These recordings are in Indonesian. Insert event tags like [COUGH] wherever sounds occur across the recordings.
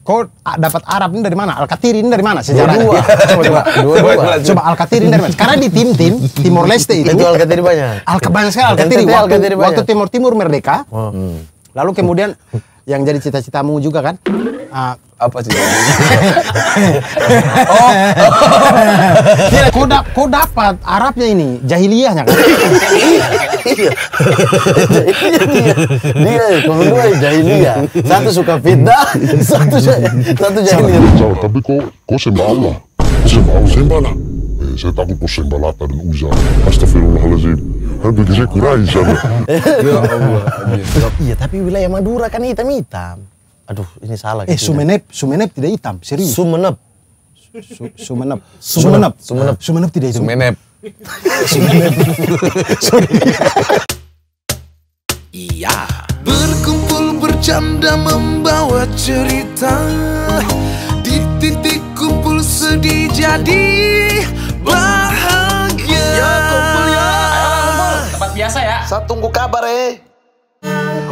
kau dapat Arab ini dari mana? Al Alkatiri ini dari mana Sejarah. Dua, coba, coba, dua, dua, dua. coba Alkatiri ini dari mana? Karena di tim-tim Timur Leste itu, itu Alkatiri banyak. Al banyak sekali Alkatiri. Waktu, waktu Timur Timur merdeka, hmm. lalu kemudian yang jadi cita-citamu juga kan, uh, apa sih? [LAUGHS] oh, oh. Iya, kau, da kau dapat Arabnya ini jahiliyahnya kan? iya, dia, dia kedua jahiliyah. Satu suka fitnah, satu satu jahiliyah. tapi kau kau sembah Allah, kau sembah Allah, sembahlah. Eh, saya takut kau sembah Lata dan Uzza. Astagfirullahaladzim. Hampir kan saya kurang sana. [LAUGHS] ya Allah. Iya, tapi wilayah Madura kan hitam-hitam. Aduh, ini salah. Eh, gitu ya. sumeneb Sumenep, Sumenep tidak hitam, serius. Sumenep. sumeneb sumenep. Sumenep. Sumenep. Sumenep tidak hitam. Sumenep. Sumenep. [LAUGHS] Iya. Berkumpul bercanda membawa cerita di titik kumpul sedih jadi bahagia. Ya, kumpul ya. Tempat biasa ya. Saya tunggu kabar eh.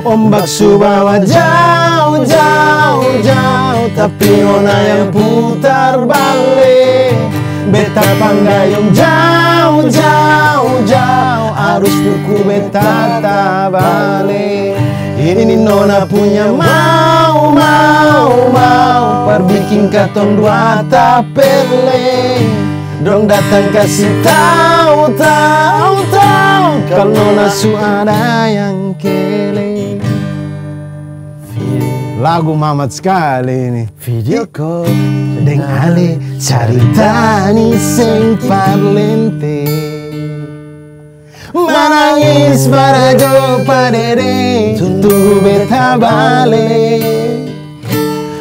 Ombak Subawa jauh, jauh, jauh Tapi ona yang putar balik Beta panggayung jauh, jauh, jauh Harus buku beta tak balik Ini nona punya mau, mau, mau Perbikin katong dua tak pele Dong datang kasih tahu, tahu, tahu Kalau nasu suara yang keling Lagu mamat sekali ini. Video call dengan Ale Caritani sing parlente Manangis para jo padere Tunggu beta bale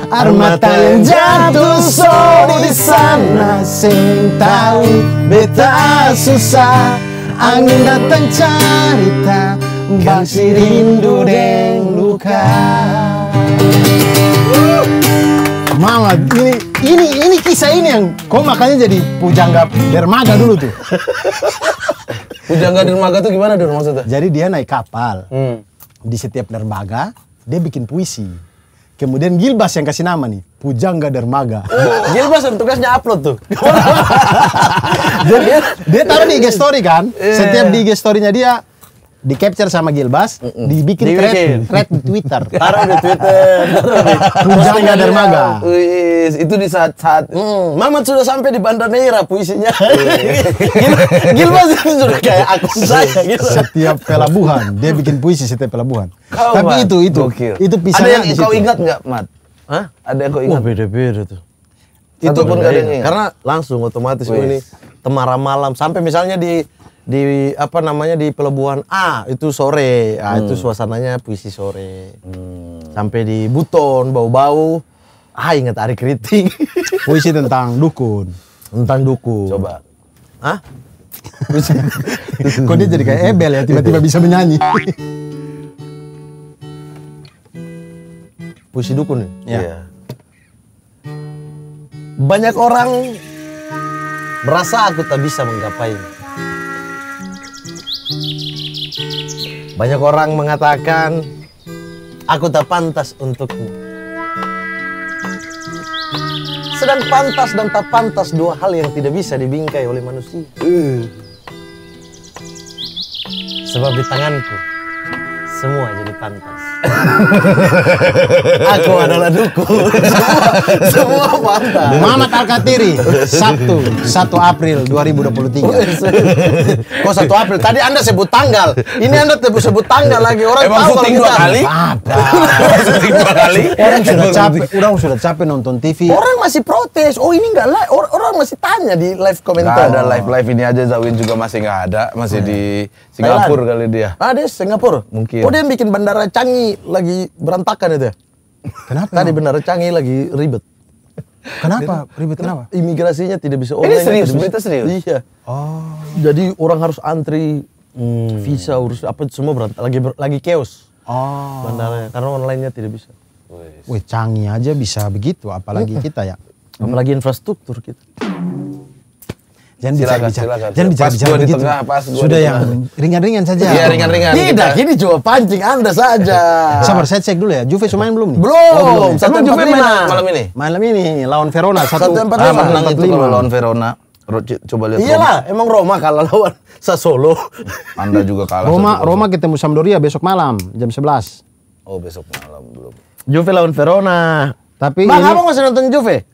Armata yang jatuh sore di sana Sing tahu beta susah Angin datang cerita Bangsi rindu deng luka Mama, ini ini ini kisah ini yang kok makanya jadi pujangga dermaga dulu tuh. [LAUGHS] pujangga dermaga tuh gimana dulu maksudnya? Jadi dia naik kapal. Hmm. Di setiap dermaga dia bikin puisi. Kemudian Gilbas yang kasih nama nih, Pujangga Dermaga. [LAUGHS] Gilbas tugasnya upload tuh. [LAUGHS] Jadi dia, dia taruh di IG story kan. Iya. Setiap di IG story-nya dia di capture sama Gilbas, mm -mm. dibikin thread, thread di Twitter. Taruh [LAUGHS] di Twitter. Pujangga Dermaga. Wih, itu di saat-saat mm, Mamat sudah sampai di Bandar Neira puisinya. Iya, iya. [LAUGHS] Gilbas Gilbas [LAUGHS] sudah kayak aku saya gitu. Setiap pelabuhan dia bikin puisi setiap pelabuhan. Kau, Tapi mat, itu itu bukir. itu bisa Ada yang kau ingat nggak, Mat? Hah? Ada yang kau ingat? Wah, beda-beda tuh. itu pun ada yang ingat. Karena langsung otomatis ini temara malam sampai misalnya di di apa namanya di Pelabuhan A itu sore nah, hmm. itu suasananya puisi sore hmm. sampai di Buton bau-bau ah ingat Ari kritik [LAUGHS] puisi tentang dukun tentang dukun coba ah kok dia jadi kayak Ebel ya tiba-tiba bisa menyanyi puisi dukun ya, yeah. Iya. banyak orang merasa aku tak bisa menggapainya Banyak orang mengatakan, aku tak pantas untukmu. Sedang pantas dan tak pantas dua hal yang tidak bisa dibingkai oleh manusia. Sebab di tanganku, semua jadi pantas. [LAUGHS] Aku adalah dukun. [LAUGHS] semua, semua Mama Muhammad Alkatiri, Sabtu, 1 April 2023. Iya, Kok 1 April? Tadi Anda sebut tanggal. Ini Anda sebut tanggal lagi. Orang Emang tahu kalau dua kali? Apa? [LAUGHS] dua kali? Orang sudah capek, orang sudah capek nonton TV. Orang masih protes. Oh, ini enggak live. Orang masih tanya di live komentar. ada live-live ini aja Zawin juga masih enggak ada, masih oh, iya. di Singapura Thailand. kali dia. Ah, dia Singapura. Mungkin. Oh, dia yang bikin bandara Canggih lagi berantakan itu. Ya? Kenapa? Tadi bandara Canggih lagi ribet. Kenapa ribet kenapa? Imigrasinya tidak bisa online. Ini serius, ini serius. Iya. Oh. Jadi orang harus antri hmm. visa urus apa semua berantakan lagi ber, lagi chaos. Oh. Bandaranya karena onlinenya tidak bisa. Wih, Canggih aja bisa begitu apalagi hmm. kita ya. Apalagi infrastruktur kita. Jangan silakan, bicara Silakan. Jangan bicara bicara begitu. Tengah, pas Sudah yang ringan-ringan saja. Iya, ringan-ringan. Tidak, kita. ini cuma pancing Anda saja. [LAUGHS] Sabar, saya cek dulu ya. Juve sudah main belum nih? Belum. Oh, belum. Ya? Satu Juve main malam ini. Malam ini lawan Verona satu empat lima. Ah, Menang itu lawan Verona. Coba lihat. Iyalah, emang Roma kalah lawan [LAUGHS] Sassuolo. Anda juga kalah. Roma Roma ketemu Sampdoria besok malam jam 11. Oh, besok malam belum. Juve lawan Verona. Tapi Bang, ini... abang masih nonton Juve?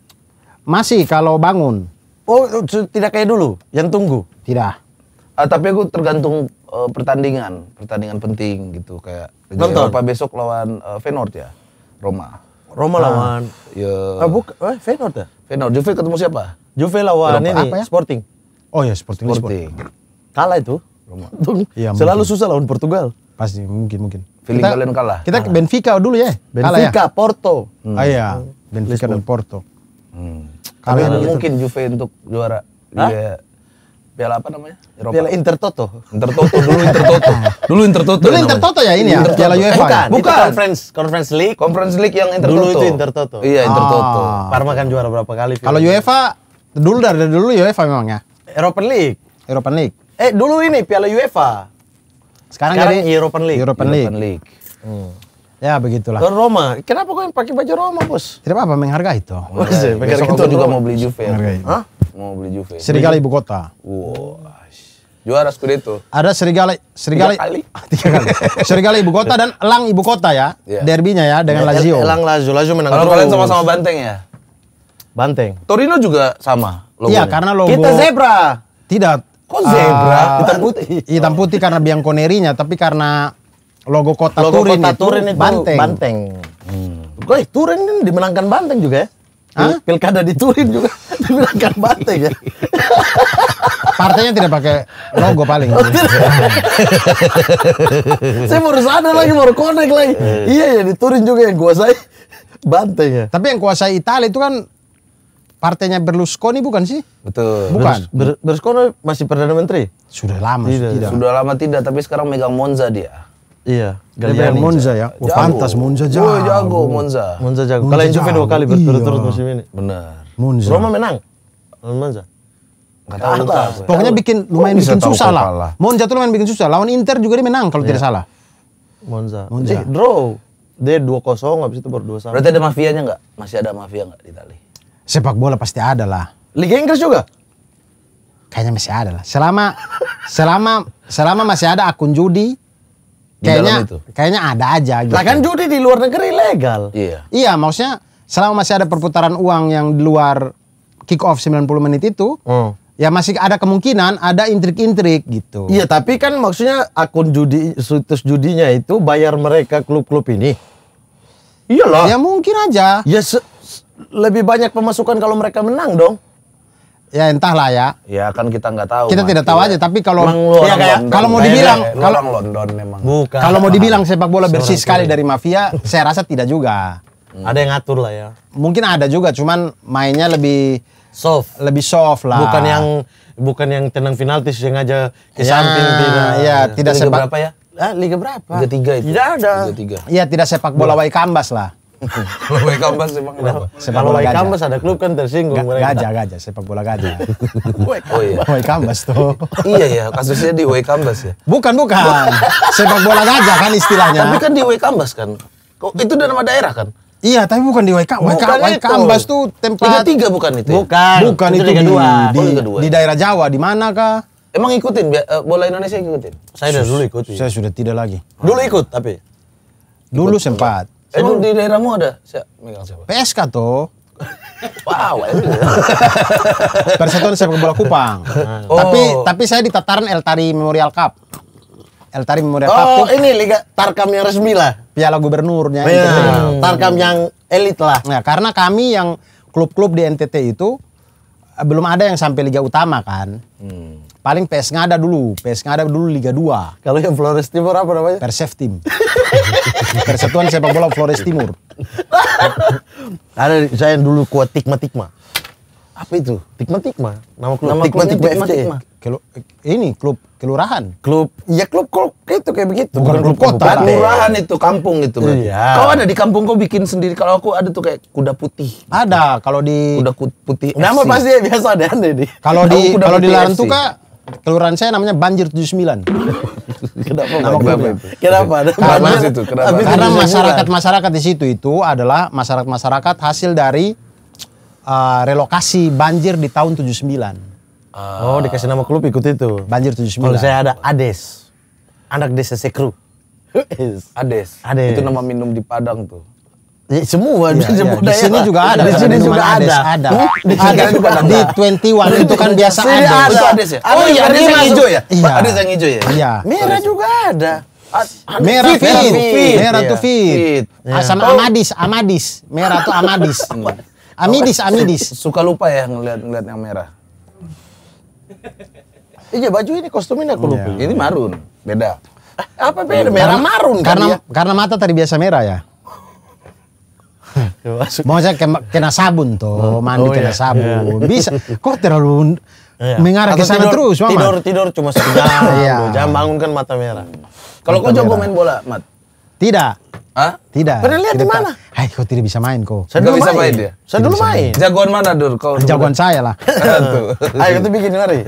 Masih kalau bangun. Oh, tidak kayak dulu yang tunggu. Tidak. Uh, tapi aku tergantung uh, pertandingan, pertandingan penting gitu kayak Nonton. Eropa besok lawan uh, Feyenoord ya, Roma. Roma nah, lawan ya ah, buk, eh, Feyenoord ya? Feyenoord. Juve ketemu siapa? Juve lawan Eropa, ini apa ya? Sporting. Oh ya Sporting. Sporting. Sporting. Kalah itu. Roma. ya, Selalu mungkin. susah lawan Portugal. Pasti mungkin mungkin. Feeling kita, kalian kalah. Kita kalah. Benfica dulu ya. Benfica, kalah ya? Ah, iya. hmm. Porto. Hmm. Ah iya. Benfica Lisbon. dan Porto. Hmm. Karena gitu. mungkin Juve untuk juara. Hah? Ya, Piala apa namanya? Eropa. Piala inter Intertoto dulu Intertoto. [LAUGHS] dulu inter Intertoto. Dulu Intertoto ya ini ya. Piala UEFA. Eh, bukan, ya? bukan. Itu conference Conference League. Conference League yang Intertoto. Dulu itu inter Intertoto. Iya, ah. Intertoto. Ah. Parma kan juara berapa kali? Kalau UEFA dulu dari dulu UEFA memang ya. European League. European League. Eh, dulu ini Piala UEFA. Sekarang, Sekarang jadi European League. European League. European League. Hmm. Ya begitulah. Ke Roma. Kenapa kau yang pakai baju Roma, Bos? Tidak apa-apa, menghargai itu. Oh, menghargai. Besok itu juga mau beli Juve. Menghargai. Hah? Mau beli Juve. Serigala ibu kota. Wow. Juara itu. Ada serigala serigala tiga kali. [LAUGHS] kali. serigala ibu kota dan Elang ibu kota ya. Yeah. Derbinya ya dengan yeah, iya, Lazio. Elang Lazio, Lazio menang. Kalau kalian sama-sama Banteng ya. Banteng. Torino juga sama Iya, karena logo. Kita zebra. Tidak. Kok zebra? Uh, hitam putih. Hitam putih karena bianconerinya, tapi karena Logo kota Logo Turin, kota itu, Turin itu Banteng. Banteng. Hmm. Gue eh, Turin kan dimenangkan Banteng juga ya. Hah? Pilkada di Turin juga [LAUGHS] dimenangkan banteng ya. [LAUGHS] Partainya tidak pakai logo paling. Oh, [LAUGHS] saya baru sadar lagi, baru konek lagi. Eh. iya ya di Turin juga yang kuasai banteng ya. Tapi yang kuasai Italia itu kan partainya Berlusconi bukan sih? Betul. Bukan. Berlusconi masih perdana menteri? Sudah lama tidak. tidak. Sudah lama tidak, tapi sekarang megang Monza dia. Iya. Galiani. Monza ya. Oh, pantas Monza jago. Oh jago Monza. Monza jago. Kalau Juve dua kali berturut-turut iya. musim ini. Benar. Monza. Roma menang. Monza. Enggak tahu lupa. Pokoknya bikin lumayan bikin susah lah. Monza tuh lumayan bikin susah. Lawan Inter juga dia menang kalau iya. tidak salah. Monza. Monza. Jadi, draw. Dia 2-0 habis itu baru 2-1. Berarti ada mafianya enggak? Masih ada mafia enggak di Itali? Sepak bola pasti ada lah. Liga Inggris juga? Kayaknya masih ada lah. Selama [LAUGHS] selama selama masih ada akun judi, kayaknya kayaknya ada aja gitu. Lah kan judi di luar negeri legal. Iya. Iya, maksudnya selama masih ada perputaran uang yang di luar kick off 90 menit itu, mm. ya masih ada kemungkinan ada intrik-intrik gitu. Iya, tapi kan maksudnya akun judi situs judinya itu bayar mereka klub-klub ini. Iyalah. Ya mungkin aja. Ya lebih banyak pemasukan kalau mereka menang dong ya entahlah ya. Ya kan kita nggak tahu. Kita mati. tidak tahu iya. aja, tapi kalau ya, kalau mau dibilang eh, kalau London memang. Bukan. Kalau mau dibilang sepak bola bersih sekali dari mafia, saya rasa tidak juga. Hmm. Ada yang ngatur lah ya. Mungkin ada juga, cuman mainnya lebih soft, lebih soft lah. Bukan yang bukan yang tenang yang aja ke ya, samping tidak. Ya, tidak sepak berapa ya? Ah, liga berapa? Liga tiga itu. Tidak ada. Liga tiga. Iya, tidak sepak bola Wai Kambas lah. Kalau WK Ambas emang kenapa? Sepak Kalau WK Ambas ada klub kan tersinggung Ga, Gajah, gajah, sepak bola gajah. [LAUGHS] oh iya. WK Ambas tuh. iya iya, kasusnya di WK Ambas ya. Bukan, bukan. sepak bola gajah kan istilahnya. Tapi kan di WK Ambas kan. Kok Itu nama daerah kan? Iya, tapi bukan di WK. Bukan WK, WK Ambas tuh tempat. Tiga tiga bukan itu. Ya? Bukan. Bukan itu, itu di, di, di, oh, di daerah Jawa. Di mana kah? Emang ikutin eh, bola Indonesia ikutin? Saya sudah dulu ikut. Iya. Saya sudah tidak lagi. Dulu ikut tapi. Dulu sempat. Emang eh, di daerahmu ada siapa? Megang siapa? PSK tuh. [LAUGHS] Wow. Persatuan eh, [LAUGHS] sepak bola Kupang. Oh. Tapi tapi saya di tataran El Tari Memorial Cup. El Tari Memorial oh, Cup. Oh, ini liga Tarkam yang resmi lah. Piala gubernurnya. Ya, itu. Hmm. Tarkam yang elit lah. Iya. Nah, karena kami yang klub-klub di NTT itu eh, belum ada yang sampai liga utama kan. Hmm. Paling PS ada dulu, PS ada dulu Liga 2. Kalau yang Flores Timur apa namanya? Persef Tim. [LAUGHS] [LAUGHS] Persatuan sepak bola Flores Timur. Ada saya yang dulu kuat tikma tikma. Apa itu? Tikma tikma. Nama klub. Nama tikma tikma, FC. Kelu, ini klub kelurahan. Klub. Iya klub klub itu kayak begitu. Bukan, klub, klub kota. Kelurahan itu kampung itu. Iya. Kau ada di kampung kau bikin sendiri. Kalau aku ada tuh kayak kuda putih. Ada. Kalau di kuda putih. Nama FC. pasti biasa ada deh. Kalau di kalau di Larantuka Kelurahan saya namanya Banjir 79. [LAUGHS] kenapa? Kenapa? kenapa? karena masyarakat-masyarakat di situ itu adalah masyarakat-masyarakat hasil dari uh, relokasi banjir di tahun 79. Ah. Oh, dikasih nama klub ikut itu. Banjir 79. Kalau saya ada Ades. Anak desa Sekru. Ades. Ades. Ades. Itu nama minum di Padang tuh. Ya, semua ya, ya. di iya, sini juga ada. Di sini juga ada. Ada. Hmm? Di sini juga ada. Di 21 itu kan biasa ada. ada ada ya. Oh iya, oh, ada yang hijau ya? Iya. Ada yang hijau ya? Iya. Merah juga ada. Ah, ah, merah fit, fit. merah iya. tuh fit. Iya. Ah, sama oh. amadis, amadis, merah tuh amadis. [LAUGHS] Amidis, amidis. Suka lupa ya ngeliat ngeliat yang merah. Iya baju ini kostum ini aku lupa. Ini marun, beda. Eh, apa beda? Merah marun kan karena karena mata tadi biasa merah ya. Maksudnya kena, kena sabun tuh, oh, mandi oh, kena iya. sabun. Iya. Bisa. Kok terlalu iya. mengarah ke sana terus, Mama? Tidur tidur cuma sejam, [LAUGHS] iya. jam bangun kan mata merah. Kalau kau jago main bola, Mat? Tidak. Hah? Tidak. Pernah lihat di mana? Hai, kau tidak bisa main kau. Saya dulu bisa main, main dia. Saya dulu main. main. Jagoan mana dulu kau? Jagoan saya lah. [LAUGHS] Ayo itu bikin lari.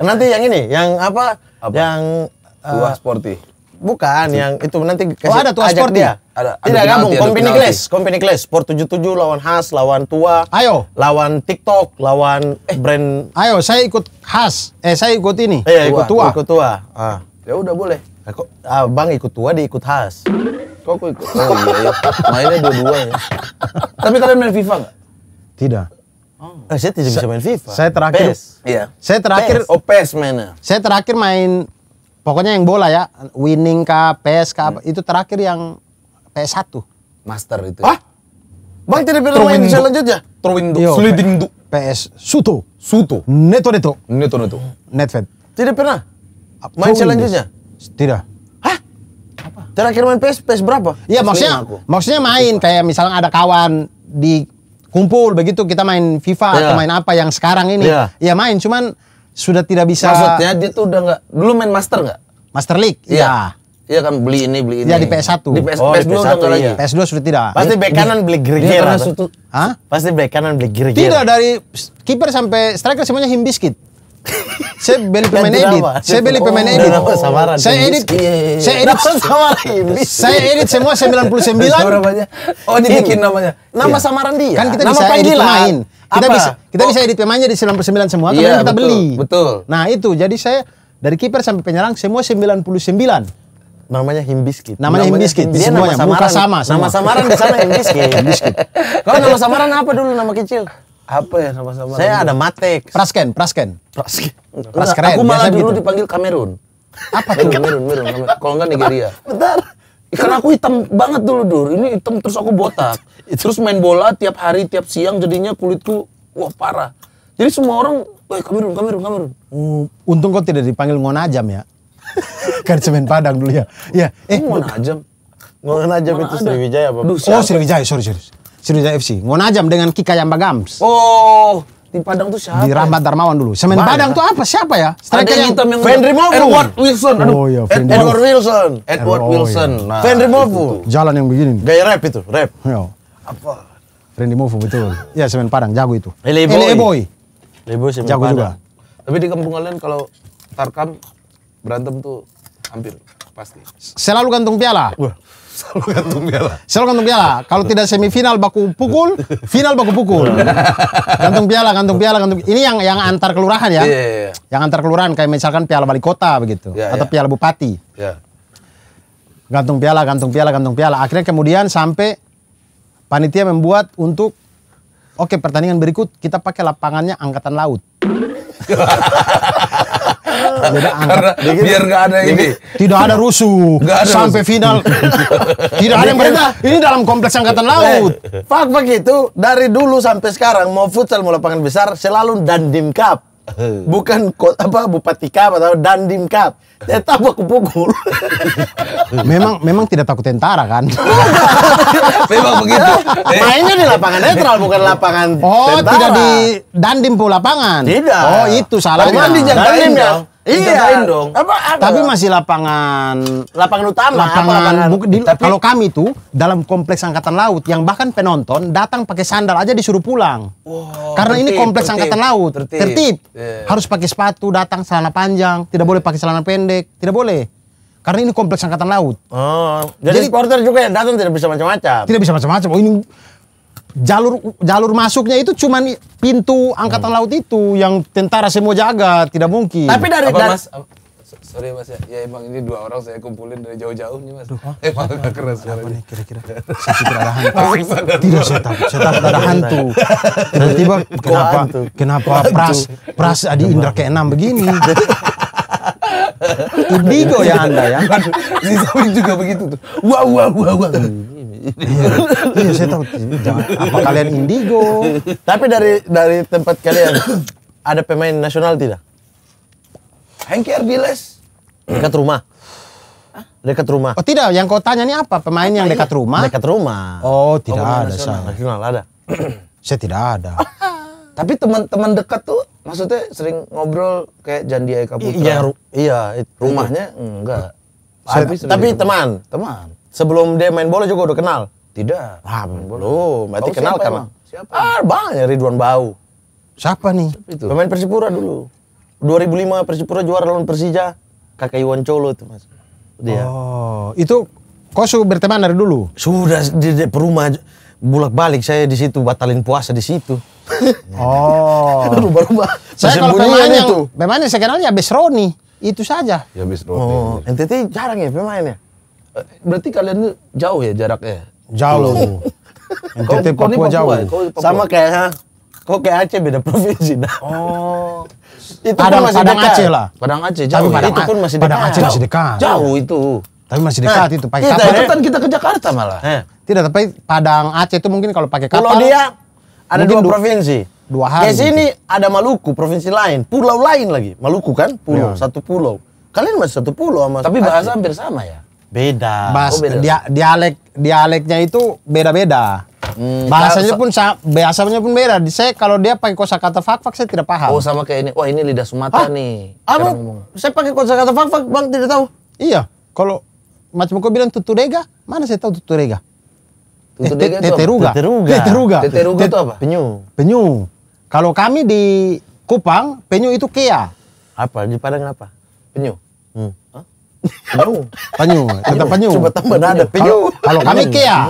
Nanti yang ini, yang apa? apa? Yang uh, buah eh, sporty. Bukan yang itu nanti oh, kasih, Oh ada tuh ajak sport dia. Ada, ada Tidak gabung company class, company class sport 77 lawan Has, lawan Tua. Ayo. Lawan TikTok, lawan eh. brand. Ayo saya ikut Has. Eh saya ikut ini. Eh, iya, ikut Tua. Ikut Tua. Ah. Ya udah boleh. Aku, eh, ah, bang ikut Tua, di ikut Has. Kok aku ikut? Oh iya, iya. mainnya dua-dua ya. Tapi kalian main FIFA enggak? Tidak. Oh. Eh, saya tidak bisa main FIFA. Saya terakhir. Iya. Saya terakhir. PES. Oh, mainnya. Saya terakhir main Pokoknya yang bola ya, winning ke PS hmm. itu terakhir yang PS1. Master itu. Ah? Bang tidak pernah main selanjutnya? sliding Slidingdu. PS Suto. Suto. Neto Neto. Neto Neto. Netfed. Tidak pernah? Main selanjutnya? Tidak. Hah? Apa? Terakhir main PS, PS berapa? Iya maksudnya, maksudnya main. Kayak misalnya ada kawan di kumpul begitu kita main FIFA yeah. atau iya. main apa yang sekarang ini. Iya yeah. Ya main, cuman sudah tidak bisa maksudnya dia tuh udah nggak dulu main master nggak master league iya Iya, iya kan beli ini beli ini. Ya di PS1. Di PS, oh, PS2 PS1 udah enggak iya. lagi. PS2 sudah tidak. Pasti iya. back kanan beli Greger. Hah? Pasti back kanan beli Greger. Tidak dari kiper sampai striker semuanya Himbiskit. saya beli [LAUGHS] pemain edit. Saya beli pemain oh, edit. samaran. Saya edit. Saya edit Saya edit semua 99. Oh, dibikin namanya. Nama samaran dia. Kan kita bisa edit pemain. Kita Apa? bisa kita oh. bisa edit pemainnya di 99 semua, iya, kemudian yeah, kita betul, beli. Betul. Nah, itu. Jadi saya dari kiper sampai penyerang semua 99. Namanya Himbiskit. Namanya, namanya Himbiskit. Dia semuanya. nama samaran. sama, sama. Nama samaran di sana Himbiskit. [LAUGHS] Himbiskit. Kalau nama samaran apa dulu nama kecil? apa ya nama samaran? Saya ada Matek. Prasken, Prasken. Prasken. Prasken. Aku malah dulu gitu. dipanggil Kamerun. Apa tuh? Kamerun, Kamerun. Kalau enggak Nigeria. Bentar. Karena aku hitam banget dulu dur, ini hitam terus aku botak. [LAUGHS] terus main bola tiap hari, tiap siang jadinya kulitku wah parah. Jadi semua orang, eh Kamerun, Kamerun, Kamerun. Uh, untung kau tidak dipanggil Ngonajam ya. kan [LAUGHS] semen Padang dulu ya. Ya, eh Ngonajam. Ngonajam itu Sriwijaya, Pak. Oh, Sriwijaya, sorry, sorry. Sriwijaya FC. Ngonajam dengan Kika Gams. Oh, di Padang tuh siapa? Di Rahmat ya? Darmawan dulu. Semen Banyak. Padang tuh apa? Siapa ya? Striker yang hitam yang Fendry Mofu. Edward Wilson. Aduh. Oh iya, Ed Edward Wilson. Edward oh, Wilson. Iya. Nah, Fendry Mofu. Jalan yang begini. Gaya rap itu, rap. Iya. Apa? Fendry Mofu betul. Iya, Semen Padang jago itu. Ele Boy. Ele Boy. Ele Boy Semen jago Padang. juga. Tapi di kampung kalian kalau tarkam berantem tuh hampir pasti. Selalu gantung piala. Wah. Selalu gantung piala. Selalu gantung piala. Kalau tidak semifinal baku pukul, final baku pukul. gantung piala, gantung piala, gantung. Ini yang yang antar kelurahan ya. Yeah, yeah, yeah. Yang antar kelurahan kayak misalkan piala wali kota begitu yeah, atau yeah. piala bupati. Yeah. Gantung piala, gantung piala, gantung piala. Akhirnya kemudian sampai panitia membuat untuk oke okay, pertandingan berikut kita pakai lapangannya angkatan laut. [LAUGHS] Karena biar nggak ada ini. Tidak ada rusuh. ada Sampai rusuh. final. [LAUGHS] tidak ada yang berita. Ini dalam kompleks angkatan eh, laut. Fak begitu dari dulu sampai sekarang mau futsal mau lapangan besar selalu dandim cup. Bukan apa bupati cup atau dandim cup. Tetap aku pukul. [LAUGHS] memang memang tidak takut tentara kan? memang begitu. [LAUGHS] Mainnya di lapangan netral bukan lapangan Oh, tidak di dandim pulau lapangan. Tidak. Oh, itu salah. Dandim yang dandim ya. Iya. dong. Apa, apa, Tapi masih lapangan lapangan utama lapangan, apa lapangan? kalau kami tuh dalam kompleks angkatan laut yang bahkan penonton datang pakai sandal aja disuruh pulang. Wow, Karena tertip, ini kompleks tertip, angkatan laut. Tertib. tertip. Yeah. Harus pakai sepatu datang celana panjang, tidak boleh pakai celana pendek, tidak boleh. Karena ini kompleks angkatan laut. Oh, jadi, jadi supporter juga yang datang tidak bisa macam-macam. Tidak bisa macam-macam. Oh ini jalur jalur masuknya itu cuman pintu angkatan laut itu yang tentara semua jaga, tidak mungkin. Tapi dari, apa, dari Mas, sorry Mas ya. Ya emang ini dua orang saya kumpulin dari jauh-jauh nih Mas. Duh, eh, malah keras Apa nih kira-kira? Saya pikir ada hantu. Tidak saya takut, saya takut ada hantu. Tiba-tiba kenapa kenapa Pras Pras Adi Indra ke enam begini? Indigo ya Anda ya. Si juga begitu tuh. Wow wow wow wow iya, saya tahu. apa kalian indigo? Tapi dari dari tempat kalian ada pemain nasional tidak? Hengki Ardiles dekat oh, rumah. Dekat rumah. Oh tidak, yang kau tanya ini apa? Pemain yang dekat rumah? Dekat rumah. Oh tidak ada nasional. saya. Nasional ada. [CLEARS THROAT] saya tidak ada. [LAUGHS] Tapi teman-teman dekat tuh maksudnya sering ngobrol kayak Jandi Eka Putra. Iya, iya rumahnya enggak. tapi teman, teman. Sebelum dia main bola juga udah kenal? Tidak. Ah, belum. Berarti kenal siapa karena. Siapa? Ah, banyak Ridwan Bau. Siapa nih? Itu. Pemain Persipura dulu. 2005 Persipura juara lawan Persija. Kakak Iwan Colo itu, Mas. Dia. Oh, itu sudah berteman dari dulu? Sudah di, di perumah bulak balik saya di situ batalin puasa di situ. [LAUGHS] Oh. Rumah-rumah. [LAUGHS] saya kalau pemain itu. Memangnya saya kenalnya ya Besroni. Itu saja. Ya Besroni. Oh, NTT jarang ya pemainnya. Berarti kalian jauh ya jaraknya? Jauh. Iya. NTT Papua, Papua jauh. Sama kayak ha? kau kayak Aceh beda [LAUGHS] provinsi dah. Oh. itu Padang, pun masih Padang dekat. Aceh lah. Padang Aceh jauh. Tapi ya? itu pun masih dekat. Padang Aceh masih dekat. Jauh itu. Tapi masih nah, dekat itu pakai kapal. Kita, kita ke Jakarta malah. Eh. Tidak, tapi Padang Aceh itu mungkin kalau pakai kapal. Kalau dia ada dua provinsi. Dua hari. Di sini ada Maluku, provinsi lain, pulau lain lagi. Maluku kan pulau, iya. satu pulau. Kalian masih satu pulau sama Tapi bahasa hampir sama ya? Beda. Bahas, oh, beda. Dia, dialek dialeknya itu beda-beda. Hmm, Bahasanya pun bahasanya pun beda. Saya kalau dia pakai kosakata fak-fak saya tidak paham. Oh sama kayak ini. Wah ini lidah Sumatera Hah? nih. Apa? Anu, saya pakai kosakata fak-fak bang tidak tahu. Iya. Kalau macam kau bilang tuturega, mana saya tahu tuturega? Tuturega itu teteruga. Teteruga. Teteruga. Teteruga itu apa? Penyu. Penyu. Kalau kami di Kupang, penyu itu kea. Apa? Di Padang apa? Penyu. Hmm. Penyu. Penyu. Tetap penyu. Coba tambah nada. Penyu. Kalau kami kea.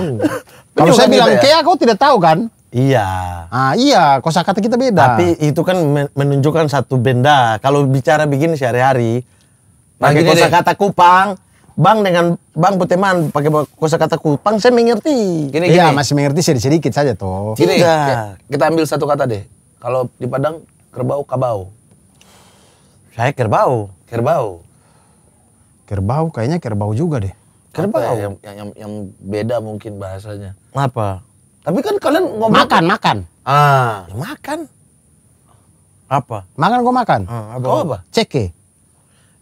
Kalau kan saya bilang ya? kea kau tidak tahu kan? Iya. Ah iya, kosakata kita beda. Tapi itu kan menunjukkan satu benda. Kalau bicara begini sehari-hari, pakai kosakata Kupang, Bang dengan Bang puteman pakai kosakata Kupang saya mengerti. Gini, iya, masih mengerti sedikit-sedikit saja toh. Gini, tidak. Iya. Kita ambil satu kata deh. Kalau di Padang kerbau kabau. Saya kerbau. Kerbau. Kerbau, kayaknya kerbau juga deh. Kerbau. Ya, yang, yang, yang, yang beda mungkin bahasanya. Apa? Tapi kan kalian ngomong... Makan, makan. Ah. Ya, makan. Apa? Makan gua makan. Ah, apa? Oh, apa? Ceke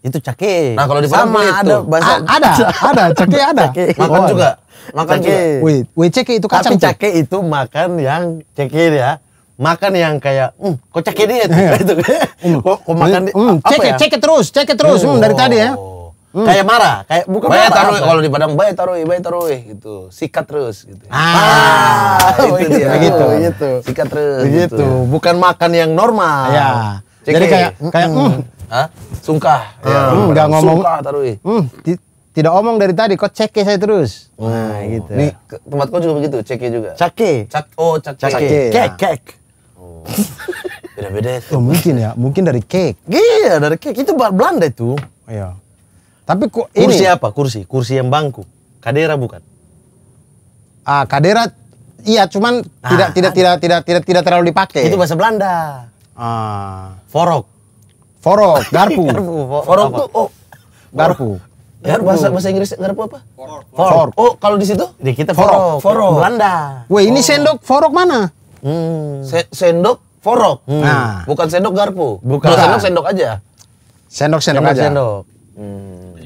itu cake. Nah kalau di Sama itu. ada bahasa A, ada ada ceke ada. Cake. [LAUGHS] Makan oh, juga. Iya. Makan cake. juga. Wih, wih ceke itu kacang. Tapi ceke itu makan yang ceke ya. Makan yang kayak, hmm, kok cek dia ya? iya. [LAUGHS] itu, hmm. kok, kok makan, mm, apa cek ya? cek terus, cek terus, oh. hmm, dari tadi ya. Oh. Hmm. Kayak marah, kayak bukan bayar marah. taruh kalau di Padang bayar taruh, bayar taruh gitu. Sikat terus gitu. Ah, ah itu dia. Begitu, begitu. Sikat terus. Begitu, gitu. bukan makan yang normal. Ya. Cek Jadi kayak kayak mm, Hah? Sungkah. Hmm, ya, mm, gak ngomong. Sungkah taruh. Hmm, tidak omong dari tadi, kok ceke saya terus. nah Nah, gitu. Nih, tempat kau juga begitu, ceke juga. Cake. Cak, oh, cak, cake. Cake, cake. cake. Oh. [LAUGHS] Beda-beda. oh, mungkin ya, mungkin dari cake. Iya, dari cake. Itu Belanda itu. Iya. Tapi kok ini, kursi apa? Kursi, kursi yang bangku. Kadera bukan? Ah, kadera iya, cuman ah, tidak tidak tidak tidak tidak tidak terlalu dipakai. Itu bahasa Belanda. Ah, forok. Forok, garpu. [LAUGHS] garpu forok oh. Garpu. Garpu. Bahasa bahasa Inggris garpu apa? Fork. Fork. Oh, kalau di situ? Di kita forok. Forok. Belanda. woi ini forok. Oh. sendok forok mana? Hmm. Se sendok forok. Hmm. Nah, bukan sendok garpu. Bukan. sendok sendok aja. Sendok sendok, sendok aja. Sendok. Hmm.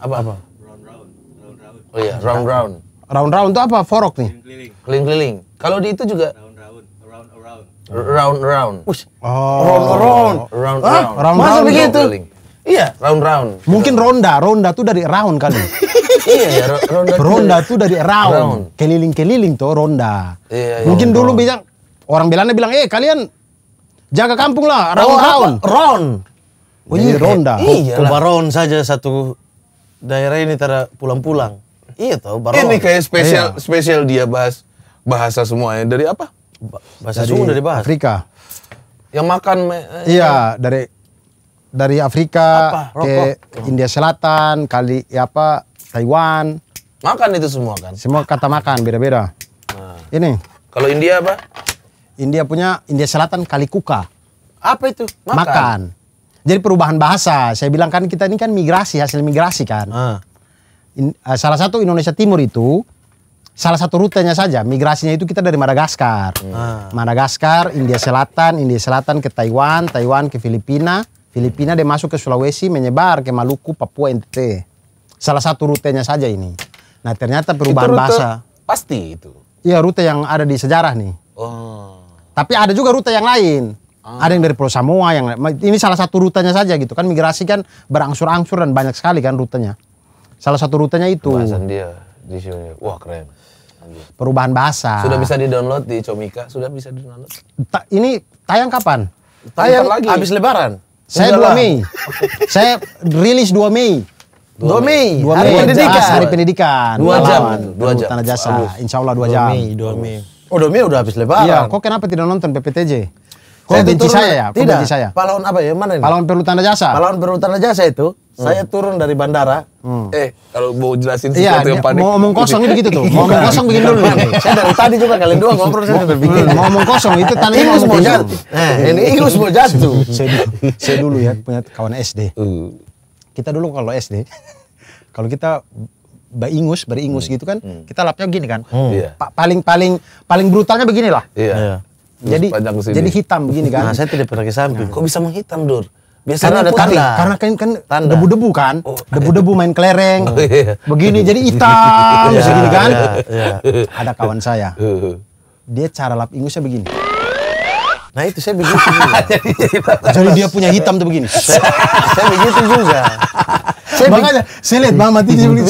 Apa apa? Round round. Round round. Oh iya, round round. Round round itu apa? Forok nih. Keliling keliling. keliling. Kalau di itu juga round round. Round round. Round oh. round. Ush. Round round. Round round. Round round begitu? Iya, round round. Mungkin ronda, ronda tuh dari round kali. [LAUGHS] iya, iya ronda. Ronda tuh dari round. Keliling-keliling tuh ronda. Iya, iya Mungkin dulu bilang orang Belanda bilang, "Eh, kalian jaga kampung lah, round-round." Oh, round. round. Oh, iya, ronda. Iya, round saja satu daerah ini tara pulang-pulang. Iya tau. baru. Ini kayak spesial iya. spesial dia bahas bahasa semuanya dari apa? bahasa dari dari bahasa. Afrika. Yang makan eh, Iya, yang... dari dari Afrika apa? Rokok. India Selatan, kali ya apa Taiwan. Makan itu semua kan? Semua kata makan beda-beda. Nah. Ini. Kalau India apa? India punya India Selatan kali kuka. Apa itu? Makan. Makan. Jadi perubahan bahasa. Saya bilang kan kita ini kan migrasi, hasil migrasi kan. Uh. In, uh, salah satu Indonesia Timur itu salah satu rutenya saja migrasinya itu kita dari Madagaskar. Uh. Madagaskar, India Selatan, India Selatan ke Taiwan, Taiwan ke Filipina, Filipina dia masuk ke Sulawesi menyebar ke Maluku, Papua, NTT. Salah satu rutenya saja ini. Nah, ternyata perubahan rute bahasa pasti itu. Iya, rute yang ada di sejarah nih. Oh. Tapi ada juga rute yang lain. Ah. Ada yang dari Pulau Samoa yang ini salah satu rutenya saja gitu kan migrasi kan berangsur-angsur dan banyak sekali kan rutenya. Salah satu rutenya itu. Bahasan dia di sini. Wah, keren. Anjir. Perubahan bahasa. Sudah bisa di-download di Comika, sudah bisa di-download. Ta ini tayang kapan? Tayang lagi. habis lebaran. Saya Udahlah. 2 Mei. [LAUGHS] Saya rilis 2 Mei. 2 Mei. 2 Mei. Hari pendidikan. Hari pendidikan. 2 jam. 2 jam. Tanah jasa. Insya Allah 2 jam. 2 Mei, 2 Mei. Oh 2 Mei udah habis lebaran. Iya, kok kenapa tidak nonton PPTJ? saya benci saya ya, tidak, benci saya. Pahlawan apa ya? Mana ini? Pahlawan tanda Jasa. Pahlawan tanda Jasa itu, hmm. saya turun dari bandara. Hmm. Eh, kalau mau jelasin iya, sesuatu iya, yang panik. Mau ngomong kosong itu gitu tuh. [LAUGHS] Mau ngomong kosong bikin dulu. saya dari tadi juga kalian dua ngobrol saya sudah bikin. Mau hmm, ngomong kosong itu tadi mau jatuh. Eh, ini Ingus mau jatuh. Saya dulu ya punya kawan SD. Hmm. Kita dulu kalau SD, kalau kita baingus, beringus hmm. gitu kan, hmm. kita lapnya gini kan. Hmm. Iya. Paling paling paling brutalnya beginilah. Iya. iya jadi jadi hitam begini kan. Nah, saya tidak pernah ke samping. Nah. Kok bisa menghitam, Dur? Biasanya karena ada putih, tanda. Karena kan kan debu-debu kan, oh, debu-debu main kelereng, oh, iya. begini jadi hitam, [LAUGHS] ya, begini kan. Ya, ya. Ada kawan saya, [LAUGHS] iya. dia cara lap ingusnya begini. Nah itu saya begitu juga. [LAUGHS] jadi, dia punya hitam tuh begini. saya, saya begitu juga saya makanya saya lihat Bang Mati saya lihat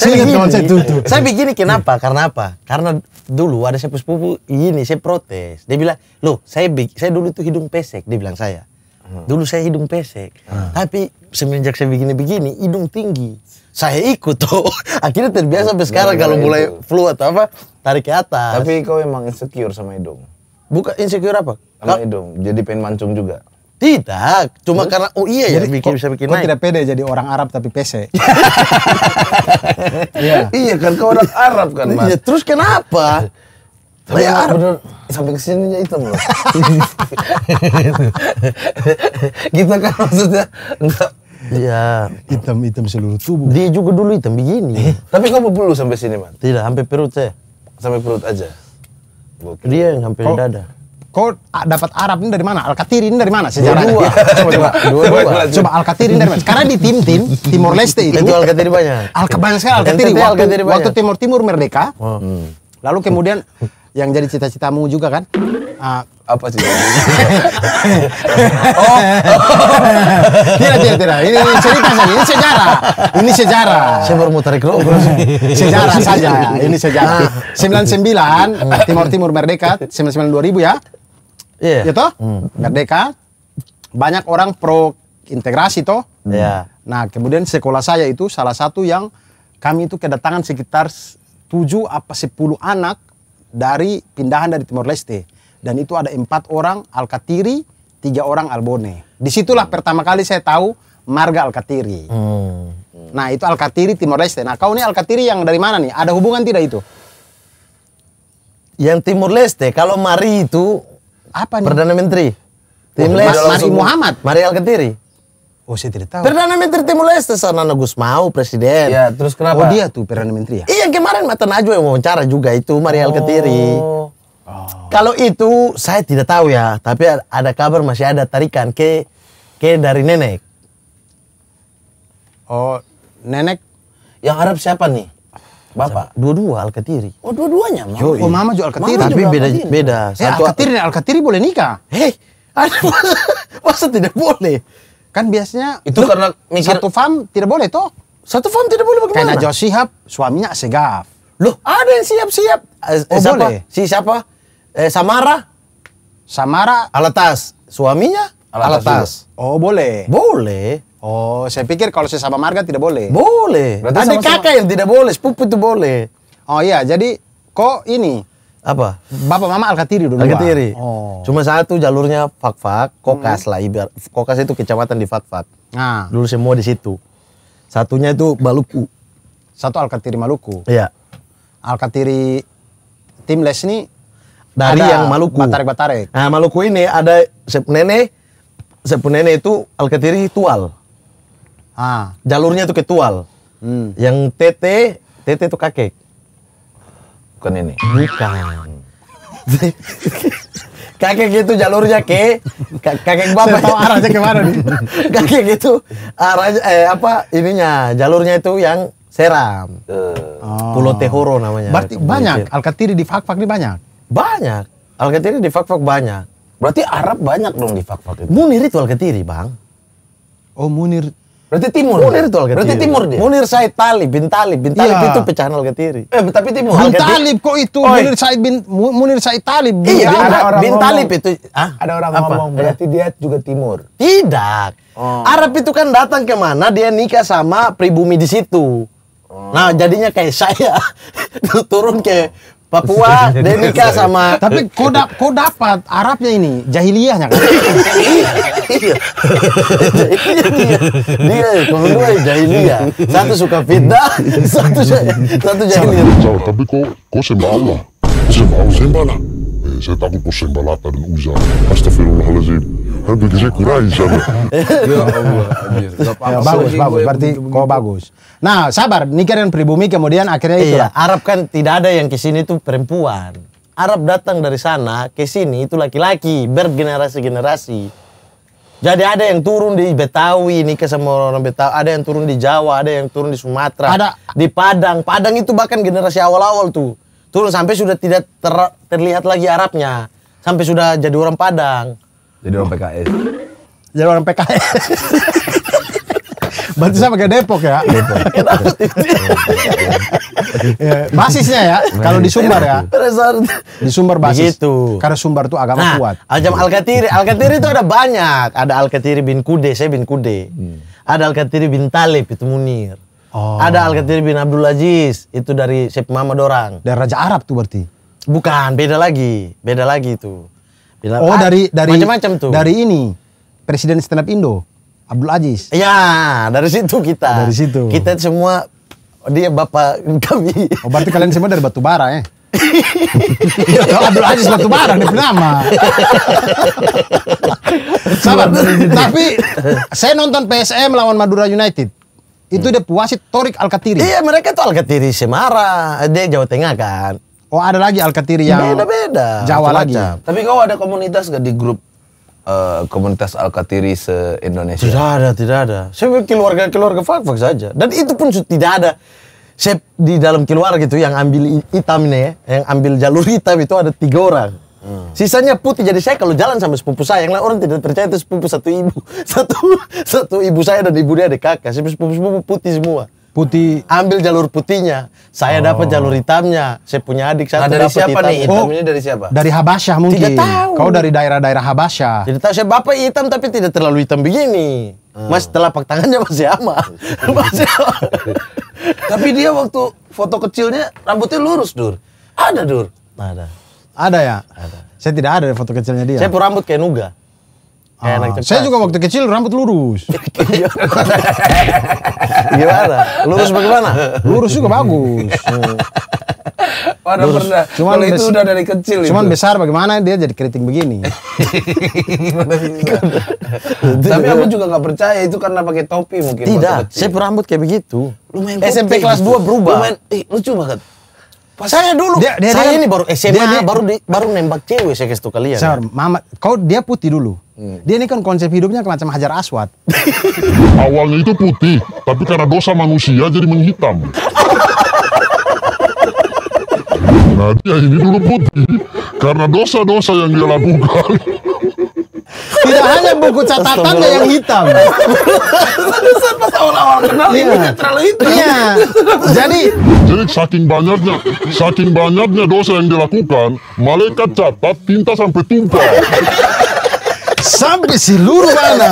saya, lihat teman saya tutup. Saya begini kenapa? Karena apa? Karena dulu ada sepupu sepupu ini saya protes. Dia bilang, "Loh, saya saya dulu itu hidung pesek." Dia bilang saya. Hmm. Dulu saya hidung pesek, hmm. tapi semenjak saya begini-begini hidung tinggi. Saya ikut [LAUGHS] tuh. Akhirnya terbiasa sampai sekarang iya, kalau iya, mulai iya. flu atau apa tarik ke atas. Tapi kau emang insecure sama hidung. Bukan insecure apa? Sama hidung. Jadi pengen mancung juga. Tidak, cuma Terus? karena oh iya jadi, ya bikin bisa bikin kok naik. tidak pede jadi orang Arab tapi PC. [LAUGHS] iya. Iya kan kau orang Arab kan iya, Mas. Iya, terus kenapa? Tapi ya, Arab. Bener, sampai kesininya hitam loh. [LAUGHS] Kita kan maksudnya enggak Iya. Hitam-hitam seluruh tubuh. Dia juga dulu hitam begini. Eh. Tapi kamu perlu sampai sini, Man? Tidak, sampai perut saya. Sampai perut aja. Dia yang hampir oh. dada. Kau dapat Arab ini dari mana? Al Katirin dari mana Sejarah. Dua, [LAUGHS] coba, coba, dua, dua. coba Al Katirin dari mana? Sekarang di tim-tim Timor Leste itu, itu Al Katiri banyak. Al banyak sekali Al Katiri. Waktu, Al -Katiri waktu Timur Timur merdeka, oh. lalu kemudian yang jadi cita-citamu juga kan? Uh, apa sih? [LAUGHS] oh, tidak tidak tidak. Ini, ini cerita saja. Ini sejarah. Ini sejarah. Saya baru mau tarik lo. sejarah saja. Ini sejarah. Nah. Sembilan sembilan Timur Timur Merdeka. Sembilan dua ribu ya. Iya. Yeah. Gitu? Hmm. Merdeka. Banyak orang pro integrasi toh. Iya. Yeah. Nah, kemudian sekolah saya itu salah satu yang kami itu kedatangan sekitar 7 apa 10 anak dari pindahan dari Timor Leste. Dan itu ada empat orang Alkatiri, tiga orang Albone. Disitulah hmm. pertama kali saya tahu marga Alkatiri. Hmm. Nah itu Alkatiri Timor Leste. Nah kau ini Alkatiri yang dari mana nih? Ada hubungan tidak itu? Yang Timor Leste, kalau Mari itu apa nih? Perdana Menteri. Timur Leste. Mas, Muhammad. Mariel Ketiri. Oh saya tidak tahu. Perdana Menteri Timur Leste Gus mau presiden. Iya terus kenapa? Oh dia tuh Perdana Menteri ya? Iya kemarin Mata Najwa yang wawancara juga itu Mariel oh. Ketiri. Oh. Kalau itu saya tidak tahu ya, tapi ada kabar masih ada tarikan ke ke dari nenek. Oh, nenek yang Arab siapa nih? Bapak? Dua-dua Al-Katiri. Oh, dua-duanya? Mama. Oh, Mama juga Al-Katiri. Tapi beda, beda. Eh, satu eh, Al-Katiri dan al boleh nikah. Hei, [LAUGHS] masa, masa tidak boleh? Kan biasanya... Itu karena mikir... Satu fam tidak boleh, toh? Satu fam tidak boleh bagaimana? Karena Jawa Sihab, suaminya segaf. Loh, ada yang siap-siap. Eh, oh, siapa? boleh? Si siapa? Eh, Samara? Samara. Alatas. Suaminya? Alatas. Alatas. Oh, boleh. Boleh. Oh, saya pikir kalau sesama marga tidak boleh. Boleh. Berarti Ada sama -sama... kakak yang tidak boleh, sepupu itu boleh. Oh iya, jadi kok ini apa? Bapak mama Alkatiri dulu. Alkatiri. Oh. Cuma satu jalurnya fak-fak. Kokas hmm. lah ibar. Kokas itu kecamatan di fak-fak. Nah. Dulu semua di situ. Satunya itu Maluku. Satu Alkatiri Maluku. Iya. Alkatiri Timles ini dari ada yang Maluku. Batarek Batarek. Nah Maluku ini ada sepunene, sepunene itu Alkatiri Tual. Ah. Jalurnya itu ketual. Hmm. Yang TT, TT itu kakek. Bukan ini. Bukan. [LAUGHS] kakek itu jalurnya ke kakek bapak. Saya tahu arahnya kemana nih. [LAUGHS] kakek itu arahnya eh, apa ininya jalurnya itu yang Seram. Eh. Oh. Pulau Tehoro namanya. Berarti banyak Alkatiri di Fakfak ini banyak. Banyak. Alkatiri di Fakfak banyak. Berarti Arab banyak dong di Fakfak itu. Munir itu Alkatiri, Bang. Oh, Munir Berarti timur. Munir itu Algetiri. Berarti timur dia. Munir Said Talib bin Talib bin Talib ya. itu pecahan Algetiri. Eh tapi timur. Bin Talib kok itu Oi. Munir Said bin Munir Said Talib. Bin iya, ada orang bin Talib itu. Ah, ada orang apa? ngomong iya. berarti dia juga timur. Tidak. Oh. Arab itu kan datang ke mana dia nikah sama pribumi di situ. Oh. Nah, jadinya kayak saya [LAUGHS] turun ke Papua, [LAUGHS] Denika sama. Tapi kau, da kau dapat Arabnya ini, jahiliyahnya kan? [LAUGHS] Iya. iya. dia, dia kedua jahiliyah. Satu suka fitnah, satu satu jahiliyah. tapi kau kau sembah Allah. sembala. sembah Allah, Eh, saya takut kau sembah Lata dan Uzza. Astagfirullahaladzim kan saya kurang insya Allah. [LAUGHS] ya Allah. Ya, bagus, bagus. Berarti kau bagus. Nah, sabar. Nikah dengan pribumi kemudian akhirnya itu. Iya, Arab kan tidak ada yang kesini tuh perempuan. Arab datang dari sana ke sini itu laki-laki bergenerasi-generasi. Jadi ada yang turun di Betawi nikah sama orang Betawi, ada yang turun di Jawa, ada yang turun di Sumatera, ada di Padang. Padang itu bahkan generasi awal-awal tuh turun sampai sudah tidak ter, terlihat lagi Arabnya, sampai sudah jadi orang Padang. Jadi orang PKS. Jadi orang PKS. [LAUGHS] Berarti sama kayak Depok ya. Depok. [LAUGHS] Eh, basisnya ya, nah, kalau di Sumbar ya. Di Sumbar basis. Begitu. Karena Sumbar tuh agama nah, kuat. Ajam Al-Katiri. Al-Katiri itu ada banyak. Ada Al-Katiri bin Kude, saya bin Kude. Hmm. Ada Al-Katiri bin Talib, itu Munir. Oh. Ada Al-Katiri bin Abdul Aziz, itu dari Syekh Muhammad orang. Dari Raja Arab tuh berarti? Bukan, beda lagi. Beda lagi tuh oh dari dari macam-macam tuh. Dari ini presiden stand up Indo Abdul Aziz. Iya, dari situ kita. Oh, dari situ. Kita semua dia bapak kami. Oh, berarti kalian semua dari Batubara eh? [LAUGHS] ya? Kalau Abdul Aziz batu bara nih nama. Sabar. Tapi saya nonton PSM lawan Madura United. Itu dia puasit Torik Alkatiri. Iya mereka tuh Alkatiri Semarang Dia Jawa Tengah kan. Oh ada lagi Alkatiri yang beda-beda. Jawa macam lagi. Tapi kau ada komunitas gak di grup uh, komunitas Alkatiri se Indonesia? Tidak ada, tidak ada. Saya keluarga keluarga Fakfak saja. Dan itu pun tidak ada. Saya di dalam keluarga gitu yang ambil hitam nih, ya, yang ambil jalur hitam itu ada tiga orang. Hmm. Sisanya putih jadi saya kalau jalan sama sepupu saya, yang lain orang tidak percaya itu sepupu satu ibu, [LAUGHS] satu satu ibu saya dan ibu dia ada kakak, sepupu sepupu putih semua putih ambil jalur putihnya saya oh. dapat jalur oh. hitamnya saya punya adik saya nah, dari siapa hitam. nih hitamnya oh, dari siapa dari Habasyah mungkin tidak tahu kau dari daerah-daerah Habasyah tidak tahu saya bapak hitam tapi tidak terlalu hitam begini hmm. mas telapak tangannya masih sama [LAUGHS] masih sama. tapi dia waktu foto kecilnya rambutnya lurus dur ada dur ada ada ya ada saya tidak ada foto kecilnya dia saya rambut kayak nuga Ah. Saya juga waktu kecil rambut lurus. [LAUGHS] Iya. Gimana? Lurus bagaimana? Lurus juga bagus. Mana [LAUGHS] Cuman itu udah dari kecil. Cuman itu. besar bagaimana dia jadi keriting begini? [LAUGHS] Tapi aku juga nggak percaya itu karena pakai topi mungkin. Tidak, saya berambut kayak begitu. Lumayan SMP kelas 2 berubah. Lumayan, eh, lucu banget. Pas saya dulu, dia, dia, saya dia, kan- ini baru SMA, dia, dia, baru di, baru nembak cewek saya kasih kalian. Sir, mama, kau dia putih dulu. Hmm. Dia ini kan konsep hidupnya macam Hajar Aswad. [LAUGHS] Awalnya itu putih, tapi karena dosa manusia jadi menghitam. [LAUGHS] Nah dia ini dulu putih karena dosa-dosa yang dia lakukan. [LAUGHS] Tidak hanya buku catatannya yang hitam. Iya. ini terlalu hitam. Iya. Jadi jadi saking banyaknya saking banyaknya dosa yang dilakukan, malaikat catat tinta sampai tumpah sampai seluruh mana?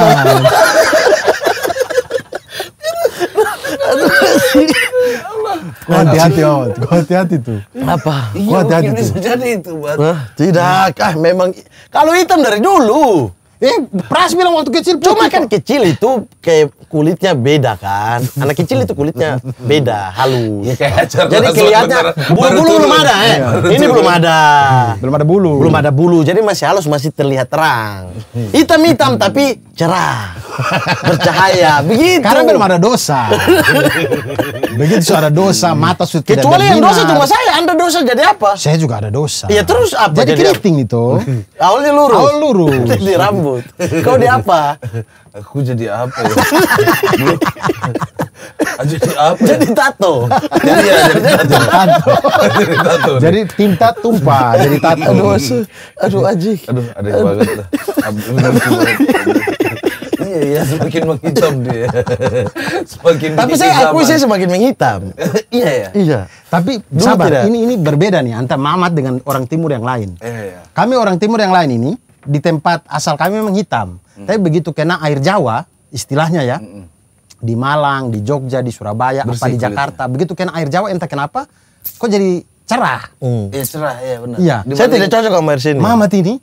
hati-hati, oh, hati-hati tuh. Apa? Kau hati-hati tuh. Jadi itu, buat Tidak, ah, memang. Kalau hitam dari dulu. Eh, Pras bilang waktu kecil putih. Cuma kan kecil itu kayak kulitnya beda kan. Anak kecil itu kulitnya beda, halus. Ya, kayak Jadi kelihatannya bulu-bulu belum ada ya. Ini belum ada. Belum ada bulu. Belum ada bulu. Jadi masih halus, masih terlihat terang. Hitam-hitam tapi cerah. Bercahaya. [LAUGHS] Begitu. Karena belum ada dosa. [LAUGHS] Begitu suara dosa, mata sudah tidak Kecuali yang dosa cuma saya. Anda dosa jadi apa? Saya juga ada dosa. Iya terus apa? Jadi keriting itu. Awalnya lurus. Awal lurus. [LAUGHS] Jadi rambut. Ruhut. Kau di apa? Aku jadi apa ya? [LAUGHS] jadi apa? Ya? Jadi tato. jadi ya, jadi tato. jadi tato. Jadi tinta tumpah, jadi tato. Aduh, asu. aduh ajik. Aduh, ada yang banget lah. Iya, iya, semakin menghitam dia. semakin Tapi saya aku saya semakin menghitam. [LAUGHS] iya ya. Iya. Tapi Dulu sabar, tidak. ini ini berbeda nih antara Mamat dengan orang timur yang lain. Iya, iya. Kami orang timur yang lain ini di tempat asal kami memang hitam. Mm. Tapi begitu kena air Jawa, istilahnya ya, mm. di Malang, di Jogja, di Surabaya, Bersih apa di Jakarta, kulitnya. begitu kena air Jawa entah kenapa, kok jadi cerah. Mm. cerah, iya benar. Iya. Dimana saya tidak cocok sama air sini. Mama ini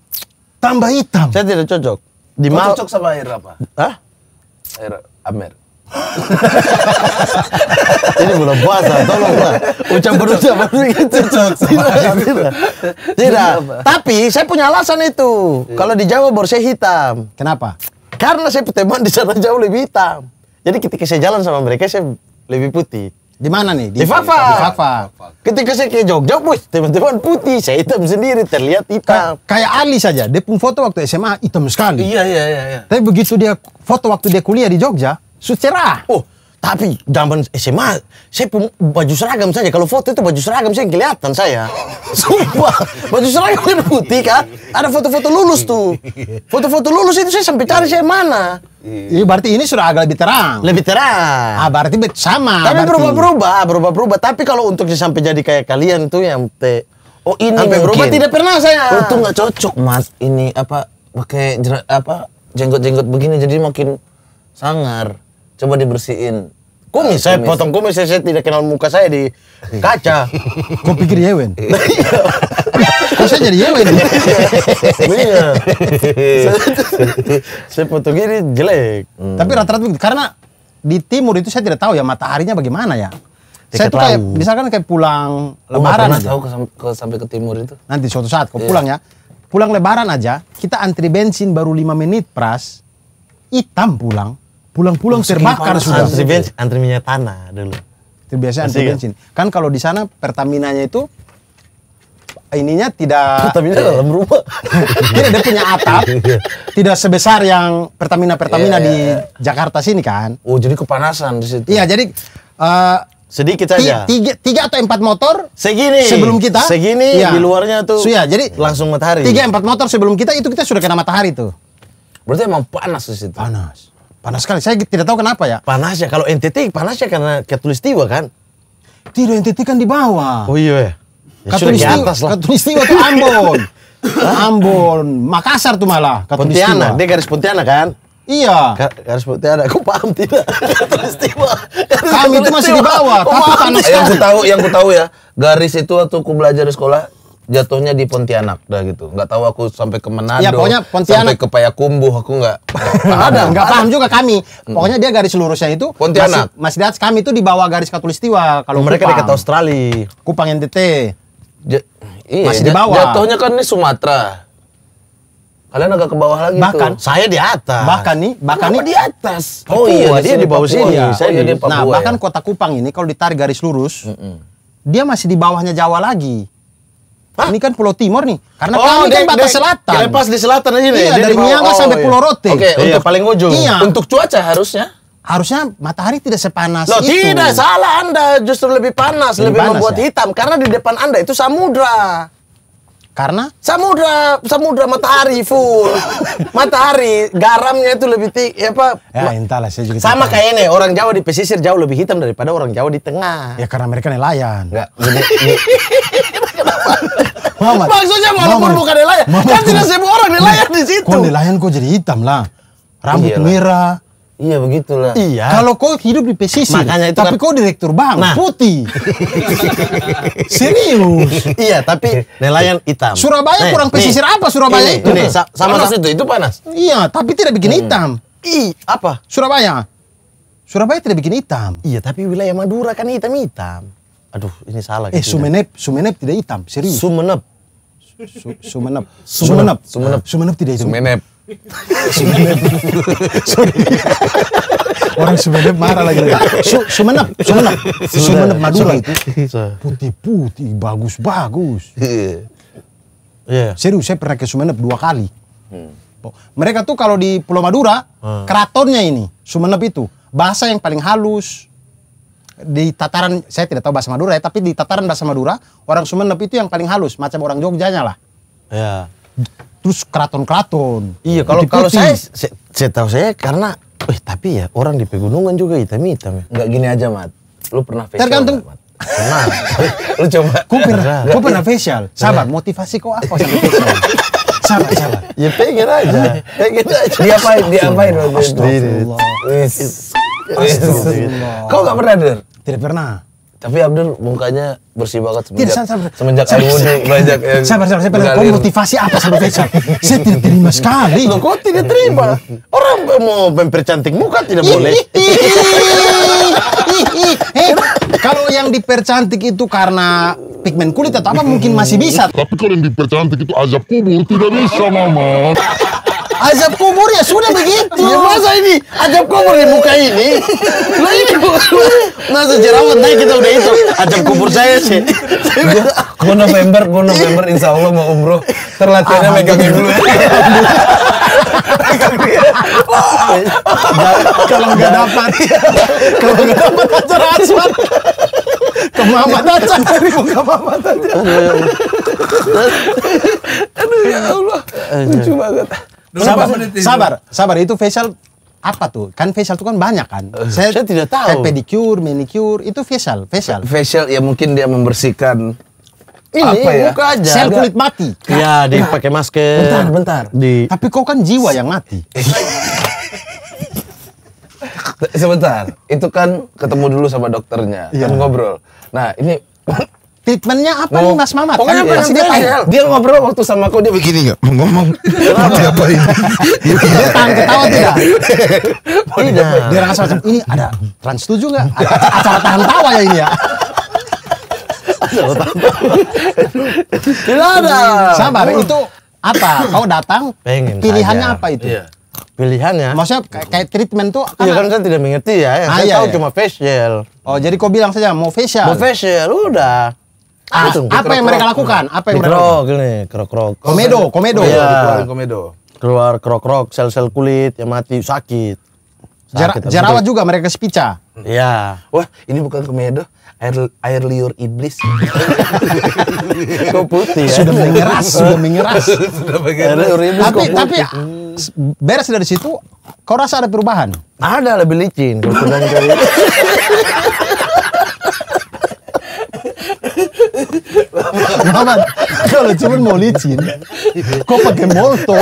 tambah hitam. Saya tidak cocok. Di Mal cocok sama air apa? Hah? Air Amer. [LAUGHS] ini bulan puasa, tolonglah. ucap ucapan begitu. Tidak. Tidak. Iya, Tapi saya punya alasan itu. Iya. Kalau di Jawa baru saya hitam. Kenapa? Karena saya teman di sana jauh lebih hitam. Jadi ketika saya jalan sama mereka saya lebih putih. Di mana nih? Di, di Fafa. Di Fafa. Ketika saya ke Jogja, bos, teman-teman putih, saya hitam sendiri, terlihat hitam. Ka kayak Ali saja, dia pun foto waktu SMA hitam sekali. Iya, iya, iya. iya. Tapi begitu dia foto waktu dia kuliah di Jogja, sucerah. Oh, tapi zaman SMA, saya baju seragam saja. Kalau foto itu baju seragam saya kelihatan saya. [LAUGHS] Sumpah, baju seragam putih kan? Ada foto-foto lulus tuh. Foto-foto lulus itu saya sampai cari saya mana. Ini iya, berarti ini sudah agak lebih terang. Lebih terang. Ah, berarti sama. Tapi berubah-berubah, ah, berubah-berubah. Tapi kalau untuk sampai jadi kayak kalian tuh yang te Oh ini sampai berubah tidak pernah saya. Oh, itu nggak cocok mas. Ini apa pakai apa jenggot-jenggot begini jadi makin sangar coba dibersihin kumis saya kumis. potong kumis saya, saya tidak kenal muka saya di kaca [LAUGHS] kau pikir Yewen [LAUGHS] iya. kok saya jadi Yewen iya, iya. [LAUGHS] saya potong ini jelek hmm. tapi rata-rata karena di timur itu saya tidak tahu ya mataharinya bagaimana ya saya tuh kayak misalkan kayak pulang oh, lebaran aja. tahu ke, ke, sampai ke timur itu nanti suatu saat kau iya. yeah. pulang ya pulang lebaran aja kita antri bensin baru 5 menit pras hitam pulang pulang-pulang terbakar sudah. Antri bensin, antri minyak tanah dulu. Terbiasa biasa antri ya? bensin. Kan kalau di sana Pertamina-nya itu ininya tidak Pertamina eh. dalam rumah. tidak [LAUGHS] dia punya atap. tidak sebesar yang Pertamina Pertamina yeah, di yeah. Iya. Jakarta sini kan. Oh, jadi kepanasan di situ. Iya, jadi uh, sedikit saja. Tiga, tiga atau empat motor segini sebelum kita. Segini ya. di luarnya tuh. So, ya, jadi langsung matahari. Tiga empat motor sebelum kita itu kita sudah kena matahari tuh. Berarti emang panas di situ. Panas. Panas sekali. Saya tidak tahu kenapa ya. Panas ya. Kalau NTT panas ya karena katulistiwa kan? Tidak, NTT kan di bawah. Oh iya ya. Katulistiwa, katulistiwa, atas lah. katulistiwa itu Ambon. [LAUGHS] Ambon, Makassar tuh malah. Katulistiwa. Pontianak, dia garis Pontianak kan? Iya. Garis Pontianak, aku paham tidak? [LAUGHS] Katulistiwa. Kami itu masih di bawah, oh, tapi panas. Yang ku tahu, yang ku tahu ya, garis itu waktu aku belajar di sekolah, jatuhnya di Pontianak dah gitu. Nggak tahu aku sampai ke Manado. Ya, pokoknya Pontianak. Sampai ke Payakumbuh aku nggak. [LAUGHS] ada, nggak paham juga kami. Pokoknya dia garis lurusnya itu Pontianak. Mas, Mas Dats kami itu di bawah garis Katulistiwa kalau mereka dekat Australia. Kupang NTT. Ja iya, masih di bawah. Jatuhnya kan ini Sumatera. Kalian agak ke bawah lagi bahkan, tuh. Saya di atas. Bahkan nih, bahkan nih di atas. Oh iya, dia di bawah sini. Saya oh, iya, di Papua. Nah, ya. bahkan ya. kota Kupang ini kalau ditarik garis lurus, mm -mm. dia masih di bawahnya Jawa lagi. Hah? Ini kan Pulau Timur nih. Karena oh, kami kan batas selatan. selatan. Lepas di selatan aja deh. Iya, dari Miangas oh, sampai iya. Pulau Rote. Oke, okay, iya, untuk paling ujung. Iya. Untuk cuaca harusnya harusnya matahari tidak sepanas Loh, itu. Tidak salah Anda, justru lebih panas, lebih, lebih panas, membuat ya? hitam karena di depan Anda itu samudra. Karena samudra, samudra matahari full. [LAUGHS] matahari garamnya itu lebih tinggi ya apa? Ya, entahlah saya juga. Sama kayak ini, orang Jawa di pesisir jauh lebih hitam daripada orang Jawa di tengah. Ya karena mereka nelayan. Enggak. [LAUGHS] Kenapa? Mama, Maksudnya walaupun bukan nelayan, mama, kan tidak semua orang nelayan di situ. Kok nelayan kok jadi hitam lah. Rambut Iyalah. merah. Iya begitulah. Iya. Kalau kau hidup di pesisir, Makanya itu tapi kan... kau direktur bank nah. putih. [LAUGHS] Serius. iya, tapi nelayan hitam. Surabaya nih, kurang pesisir nih. apa Surabaya ini, itu? Ini, sa sama panas itu, itu panas. Iya, tapi tidak bikin hmm. hitam. I, apa? Surabaya. Surabaya tidak bikin hitam. Iya, tapi wilayah Madura kan hitam-hitam. Aduh, ini salah. Eh, sumeneb Sumenep, Sumenep tidak hitam, serius. Sumenep. sumeneb sumenep. Sumenep. Sumenep. Sumenep tidak hitam. Sumenep. [LAUGHS] Sumenep. Orang Sumenep marah lagi. sumeneb sumenep, Sumenep. Sumenep Madura itu. Putih-putih, bagus-bagus. [LAUGHS] Iya. Serius, saya pernah ke Sumenep dua kali. Hmm. Mereka tuh kalau di Pulau Madura, kreatornya hmm. keratonnya ini, Sumenep itu, bahasa yang paling halus, di tataran saya tidak tahu bahasa Madura ya, tapi di tataran bahasa Madura orang Sumenep itu yang paling halus, macam orang Jogjanya lah. Ya. Terus keraton-keraton. Iya, kalau kalau saya, saya tahu saya karena eh tapi ya orang di pegunungan juga hitam-hitam ya. Enggak gini aja, Mat. Lu pernah facial? Tergantung. Gak, Mat? Pernah. [LAUGHS] lu coba. Gue pernah, pernah facial. Sabar, motivasi kok apa sama facial? sabar, sabar. Ya pengen aja. [LAUGHS] Pengen aja. Diapain? Diapain? Astagfirullah. Astagfirullah. Kau nggak pernah Abdur? Tidak pernah. Tapi Abdul mukanya bersih banget semenjak tidak, sabar, semenjak sabar, air wudhu banyak yang sabar sabar sabar. Kau motivasi apa sama Faisal? saya tidak terima sekali. Loh, kau tidak terima? Orang mau mempercantik muka tidak boleh. eh, kalau yang dipercantik itu karena pigmen kulit atau apa mungkin masih bisa. Tapi kalau yang dipercantik itu azab kubur tidak bisa, Mama azab kubur ya sudah begitu. Ya masa ini azab kubur di muka ini? nah ini masa jerawat naik kita udah itu. Azab kubur saya sih. Gue November, gue November insya Allah mau umroh. terlatihnya ah, megangin dulu ya. Kalau nggak dapat, kalau nggak dapat acara asmat, kemamat aja dari muka mamat aja aduh ya Allah lucu banget Sabar, sabar, sabar. Itu facial apa tuh? Kan facial itu kan banyak kan. Eh, saya, saya tidak tahu. Kayak pedicure, manicure itu facial, facial. Facial ya mungkin dia membersihkan ini apa ya? muka aja. Sel kulit mati. Iya nah. dia pakai masker. Bentar, bentar. Di... Tapi kau kan jiwa yang mati. [LAUGHS] Sebentar, itu kan ketemu dulu sama dokternya, ya. kan ngobrol. Nah, ini Treatmentnya apa nih Mas Mamat? Pokoknya kan, dia, dia, dia ngobrol waktu sama aku dia begini nggak mau ngomong. siapa ini? Dia tahan ketawa tidak? tidak. Dia rasa macam ini ada trans tuju nggak? Acara tahan tawa ya ini ya. Tidak ada. Sabar itu apa? Kau datang? Pengen pilihannya apa itu? Pilihan pilihannya. Maksudnya kayak treatment tuh Iya kan saya kan tidak mengerti ya. Yang ah, saya iya, tahu iya. cuma facial. Oh, jadi kau bilang saja mau facial. Mau facial udah. Ah, Betul. Apa yang mereka lakukan? Apa yang mereka lakukan? gini, krok-krok. Komedo, komedo. Iya, komedo. Keluar krok-krok, sel-sel kulit yang mati sakit. sakit Jar jerawat juga mereka sepica. Iya. Wah, ini bukan komedo, air air liur iblis. Kok putih ya? Sudah mengeras, sudah mengeras. [LAUGHS] sudah mengeras. Tapi tapi beres dari situ, kau rasa ada perubahan? Ada lebih licin. Kalau [LAUGHS] Muhammad, kalau cuma mau licin, kok pakai molto?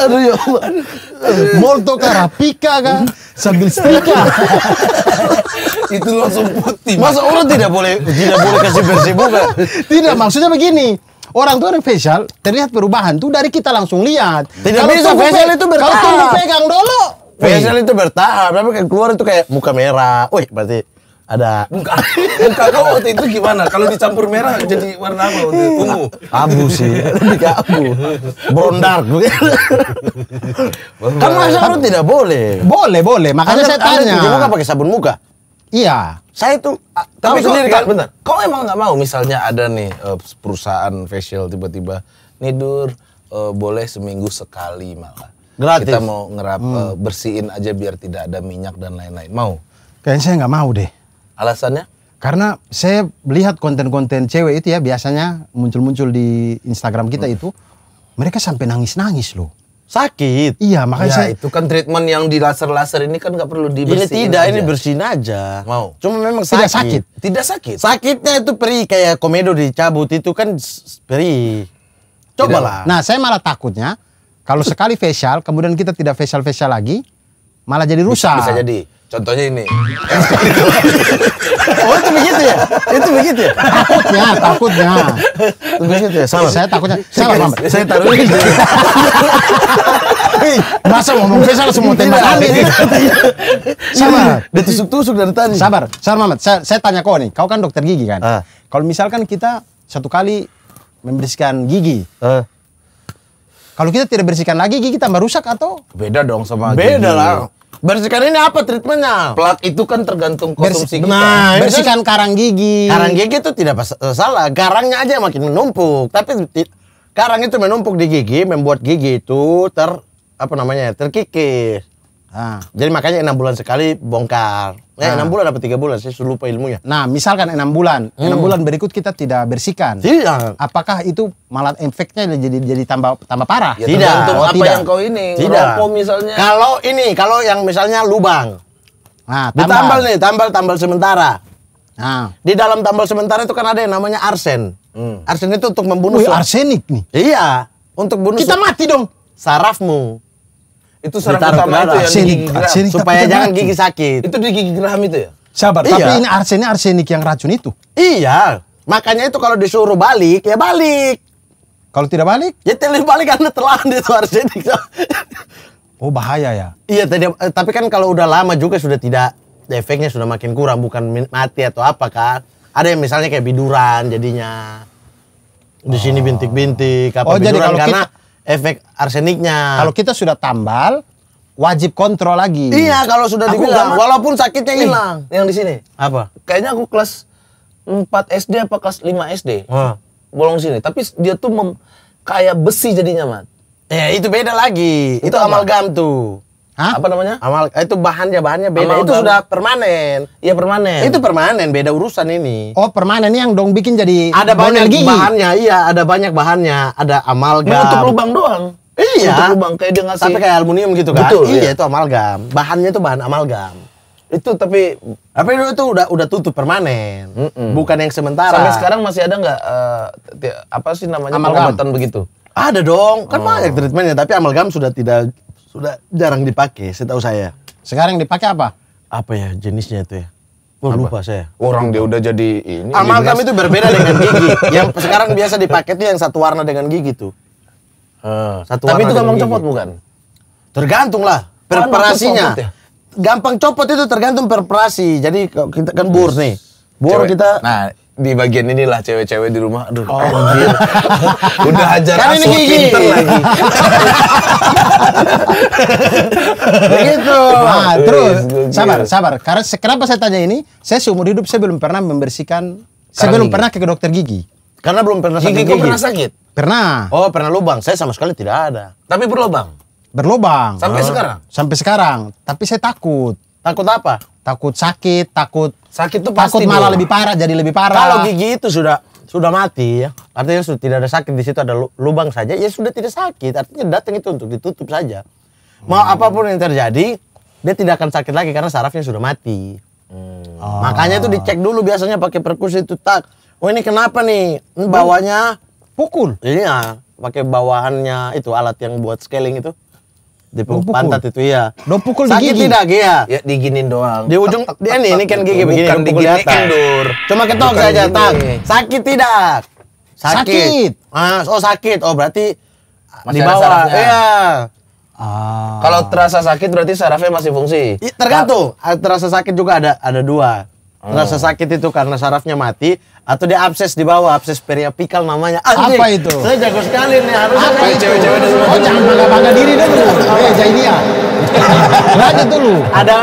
Aduh ya Allah. Molto kah, pika kan, sambil setrika itu langsung putih. Masa orang tidak boleh tidak boleh kasih bersih bukan? Tidak, maksudnya begini. Orang tuh yang facial, terlihat perubahan tuh dari kita langsung lihat. Tidak kalau bisa facial itu bertahap. Kalau tunggu pegang dulu. Facial itu bertahap, tapi keluar itu kayak muka merah. Wih, berarti ada. Muka, muka kau waktu itu gimana? Kalau dicampur merah jadi warna apa waktu itu? Ungu. Abu sih, lebih ke abu. Brondar. kamu harus tidak boleh. Boleh, boleh. Makanya anda, saya tanya. Anda muka pakai sabun muka? Iya. Saya itu ah, tapi sendiri kan bentar. Kau emang nggak mau misalnya ada nih eh, perusahaan facial tiba-tiba tidur uh, eh, boleh seminggu sekali malah. Gratis. Kita mau ngerap hmm. bersihin aja biar tidak ada minyak dan lain-lain. Mau? Kayaknya saya nggak mau deh. Alasannya? Karena saya melihat konten-konten cewek itu ya biasanya muncul-muncul di Instagram kita hmm. itu mereka sampai nangis-nangis loh. Sakit. Iya, makanya ya, saya itu kan treatment yang di laser-laser ini kan nggak perlu dibersihin. Ini tidak, aja. ini bersihin aja. Mau. Cuma memang tidak sakit. Tidak sakit. Sakitnya itu peri kayak komedo dicabut itu kan perih. Cobalah. Nah, saya malah takutnya kalau sekali facial kemudian kita tidak facial facial lagi malah jadi rusak. Bisa, bisa jadi. Contohnya ini. [LAUGHS] oh itu begitu ya? Itu begitu ya? Takutnya, takutnya. Itu begitu ya? Salah. Saya takutnya. Salah, Pak. Saya taruh ini. [LAUGHS] Masa ngomong saya salah semua tembak [LAUGHS] ini? Sabar. ditusuk tusuk dari tadi. Sabar. Sabar, Mamat. Saya, tanya kau nih. Kau kan dokter gigi kan? Ah. Kalau misalkan kita satu kali membersihkan gigi. Ah. Kalau kita tidak bersihkan lagi, gigi tambah rusak atau? Beda dong sama Beda gigi. Beda lah Bersihkan ini apa treatmentnya? Plak itu kan tergantung konsumsi Bersi kita. Nah, bersihkan karang gigi. Karang gigi itu tidak eh, salah. Karangnya aja yang makin menumpuk. Tapi karang itu menumpuk di gigi, membuat gigi itu ter apa namanya terkikis. Ah. Jadi makanya enam bulan sekali bongkar. Eh, ah. enam bulan dapat tiga bulan, saya lupa ilmunya. Nah, misalkan enam bulan, hmm. enam bulan berikut kita tidak bersihkan. Tidak. Apakah itu malah efeknya jadi jadi tambah tambah parah? Ya, tidak. Untuk oh, apa tidak. yang kau ini. Tidak. Rokok misalnya. Kalau ini, kalau yang misalnya lubang. Nah, tambal. Ditambal nih, tambal tambal sementara. Nah. Di dalam tambal sementara itu kan ada yang namanya arsen. Hmm. Arsen itu untuk membunuh. Wih, arsenik nih. Iya, untuk bunuh. Kita mati dong. Sarafmu. Itu saraf Ditaruh utama itu yang arsenik, di arsenik, supaya jangan gigi sakit. Itu di gigi geram itu ya? Sabar, iya. tapi ini arsenik arsenik yang racun itu. Iya. Makanya itu kalau disuruh balik ya balik. Kalau tidak balik? Ya tidak balik karena telan [LAUGHS] itu arsenik. oh, bahaya ya. Iya, tadi, eh, tapi kan kalau udah lama juga sudah tidak efeknya sudah makin kurang bukan mati atau apa kan. Ada yang misalnya kayak biduran jadinya. Di sini oh. bintik-bintik apa oh, biduran jadi kalau karena kita efek arseniknya. Kalau kita sudah tambal, wajib kontrol lagi. Iya, kalau sudah aku dibilang, gak... walaupun sakitnya hilang. Yang di sini. Apa? Kayaknya aku kelas 4 SD apa kelas 5 SD. Wah. Bolong sini, tapi dia tuh kayak besi jadinya, Mat. Eh, itu beda lagi. Itu, itu amalgam tuh. Hah? Apa namanya? Amal eh, itu bahannya bahannya beda. Amal itu sudah permanen. Iya permanen. Itu permanen, beda urusan ini. Oh permanen ini yang dong bikin jadi. Ada banyak gigi. bahannya, iya ada banyak bahannya. Ada amalgam. Menutup lubang doang. Iya. Menutup lubang kayak dia ngasih. Tapi kayak aluminium gitu kan? Betul. Iya, iya, itu amalgam. Bahannya itu bahan amalgam. Itu tapi apa itu, itu udah udah tutup permanen, mm -mm. bukan yang sementara. Sampai sekarang masih ada nggak uh, apa sih namanya amalgam. pengobatan begitu? Ada dong, kan oh. banyak treatmentnya. Tapi amalgam sudah tidak sudah jarang dipakai saya tahu saya. Sekarang dipakai apa? Apa ya jenisnya itu ya? Oh, lupa saya. Orang dia udah jadi ini. Amalgam itu berbeda dengan gigi. yang sekarang biasa dipakai itu yang satu warna dengan gigi tuh. Uh, satu tapi warna itu gampang copot bukan? Tergantung lah kan perperasinya. Ya? Gampang copot itu tergantung perperasi. Jadi kita kan bur nih. Bur kita Nah, di bagian inilah cewek-cewek di rumah aduh oh. anjir [LAUGHS] udah hajar kan ini gigi. [LAUGHS] begitu nah, terus sabar sabar karena kenapa saya tanya ini saya seumur hidup saya belum pernah membersihkan saya belum pernah ke dokter gigi karena belum pernah sakit gigi, gigi. pernah sakit pernah oh pernah lubang saya sama sekali tidak ada tapi berlubang berlubang sampai sekarang sampai sekarang tapi saya takut takut apa takut sakit takut Sakit tuh pasti. malah dong. lebih parah jadi lebih parah. Kalau gigi itu sudah sudah mati ya. Artinya sudah tidak ada sakit di situ ada lubang saja ya sudah tidak sakit. Artinya datang itu untuk ditutup saja. Mau hmm. apapun yang terjadi dia tidak akan sakit lagi karena sarafnya sudah mati. Hmm. Oh. Makanya itu dicek dulu biasanya pakai perkusi itu tak. Oh ini kenapa nih? Bawahnya pukul. Iya, pakai bawahannya itu alat yang buat scaling itu dipukul pantat itu ya. Udah pukul Sakit gigi. tidak gigi Ya ya diginin doang. Di ujung tak, ini ini kan gigi begini bukan diginiin dur. Cuma ketok bukan saja tang Sakit tidak? Sakit. sakit. Ah, oh sakit. Oh berarti di bawah. Iya. Ah. Kalau terasa sakit berarti sarafnya masih fungsi. tergantung. Nah. Ah, terasa sakit juga ada ada dua. Oh. Rasa sakit itu karena sarafnya mati atau dia abses di bawah, abses periapikal namanya. Anjing, ah, apa itu? Saya jago sekali nih, harus apa itu? Cewek-cewek oh, jangan bangga-bangga diri dulu. jadi Jainia. Lanjut dulu. Ada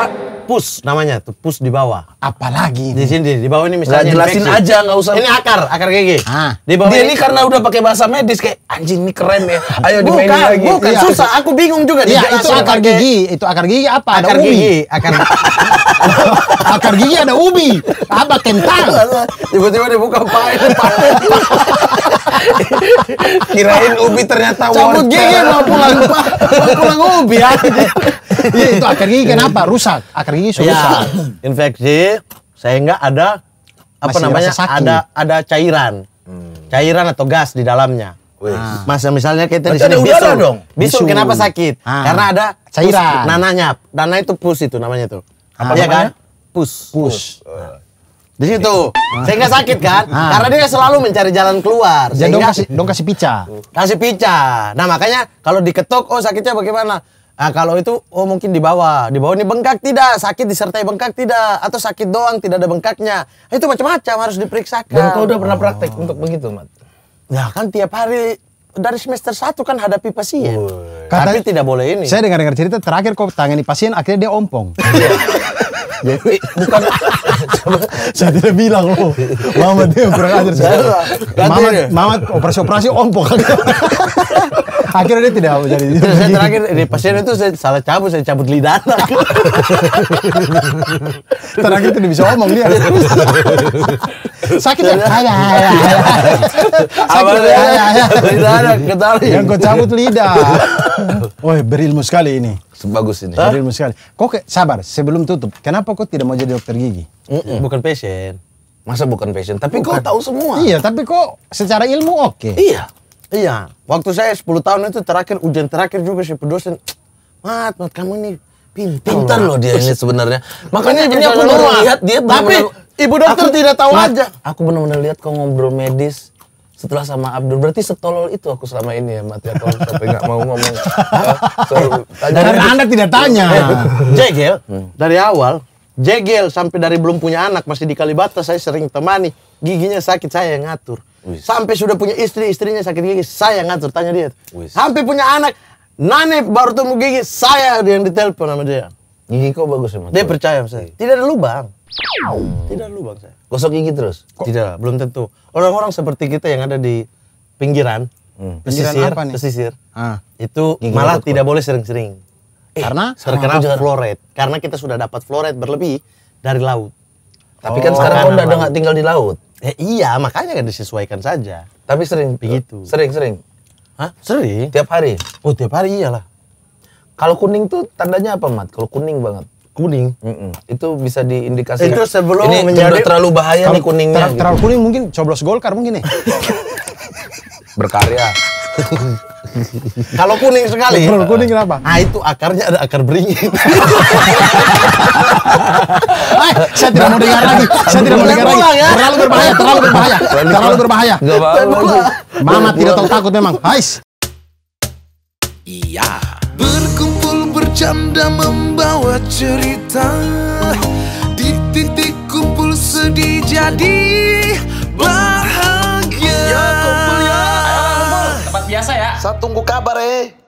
pus namanya tuh pus di bawah. Apalagi di sini di bawah ini misalnya. jelasin infeksi. aja nggak usah. Ini akar akar gigi. Ah. Di bawah dia ini, ini karena udah pakai bahasa medis kayak anjing ini keren ya. Ayo bukan, dimainin lagi. Bukan iya. susah. Aku bingung juga. Iya itu akar gigi. Itu akar gigi apa? Akar Ada gigi. Akar [LAUGHS] akar gigi ada ubi apa kentang tiba-tiba dibuka pahit kirain ubi ternyata cabut gigi mau pulang pak mau pulang ubi ya iya, itu akar gigi kenapa rusak akar gigi sudah ya, rusak infeksi sehingga ada apa Masih namanya ada ada cairan hmm. cairan atau gas di dalamnya Ah. Mas, misalnya kita di sini bisul dong. Bisul, kenapa sakit? Ah. Karena ada cairan. Nananya, nana itu pus itu namanya tuh. Apa ya kan? Push. Push. Di situ. Ah. Sehingga sakit kan? Ah. Karena dia selalu mencari jalan keluar. Jadi iya, dong kasih dong kasih pica. Kasih pica. Nah, makanya kalau diketuk oh sakitnya bagaimana? Nah, kalau itu oh mungkin di bawah. Di bawah ini bengkak tidak, sakit disertai bengkak tidak, atau sakit doang tidak ada bengkaknya. Itu macam-macam harus diperiksakan. Dan kau udah pernah praktek oh. untuk begitu, Mat? Ya kan tiap hari dari semester 1 kan hadapi pasien. ya Katanya, Tapi tidak boleh ini. Saya dengar-dengar cerita terakhir kok tangani pasien akhirnya dia ompong. [LAUGHS] Jadi bukan saya tidak bilang loh. Mama dia kurang ajar saya. Mama mama operasi operasi ompok. Akhirnya dia tidak mau jadi. Terus gitu. saya terakhir di pasien itu saya salah cabut, saya cabut lidah. terakhir tidak bisa omong dia. Sakit ya? Ada, ada, Sakit ya? Lidah ada, ketahui. Yang kau cabut lidah. oh berilmu sekali ini sebagus ini. Jadi ilmu sekali. Kok sabar, sebelum tutup, kenapa kok tidak mau jadi dokter gigi? Mm -mm. Bukan passion. Masa bukan passion? Tapi bukan. kau tahu semua. Iya, tapi kok secara ilmu oke. Okay. Iya. Iya. Waktu saya 10 tahun itu terakhir, ujian terakhir juga si dosen. Mat, mat kamu nih pintar. Pintar loh dia ini sebenarnya. Makanya ini aku lihat dia Tapi -benar, ibu dokter aku, tidak tahu mat, aja. Aku benar-benar lihat kau ngobrol medis setelah sama Abdul berarti setolol itu aku selama ini ya mati atau sampai nggak mau ngomong eh, so, anda tidak tanya eh, jegel hmm. dari awal jegel sampai dari belum punya anak masih di Kalibata saya sering temani giginya sakit saya yang ngatur sampai sudah punya istri istrinya sakit gigi saya yang ngatur tanya dia hampir sampai punya anak Nane baru temu gigi saya yang ditelepon sama dia gigi kau bagus ya dia percaya sama saya iya. tidak ada lubang tidak dulu bang saya. Gosok gigi terus? Kok? Tidak, belum tentu. Orang-orang seperti kita yang ada di pinggiran, hmm. pesisir, pinggiran apa nih? pesisir, ah. itu gigi malah tidak boleh sering-sering. Eh, karena terkena floret. Karena kita sudah dapat floret berlebih dari laut. Tapi kan oh, kan sekarang kan udah nggak tinggal di laut. Eh, iya, makanya kan disesuaikan saja. Tapi sering eh, begitu. Sering-sering. Hah? Sering? Tiap hari? Oh, tiap hari iyalah. Kalau kuning tuh tandanya apa, Mat? Kalau kuning banget kuning mm -mm. itu bisa diindikasikan itu sebelum ini menjadi terlalu bahaya nih kuningnya ter terlalu gitu. kuning mungkin coblos golkar mungkin nih ya. [LAUGHS] berkarya [LAUGHS] kalau kuning sekali kalau kuning kenapa ah itu akarnya ada akar beringin Ay, [LAUGHS] eh, saya tidak mau dengar lagi saya tidak mau dengar lagi ya. terlalu berbahaya terlalu berbahaya terlalu berbahaya mama tidak tahu takut memang guys. iya berkumpul Canda membawa cerita Di titik kumpul sedih jadi bahagia Ya kumpul ya Tempat biasa ya Saya tunggu kabar eh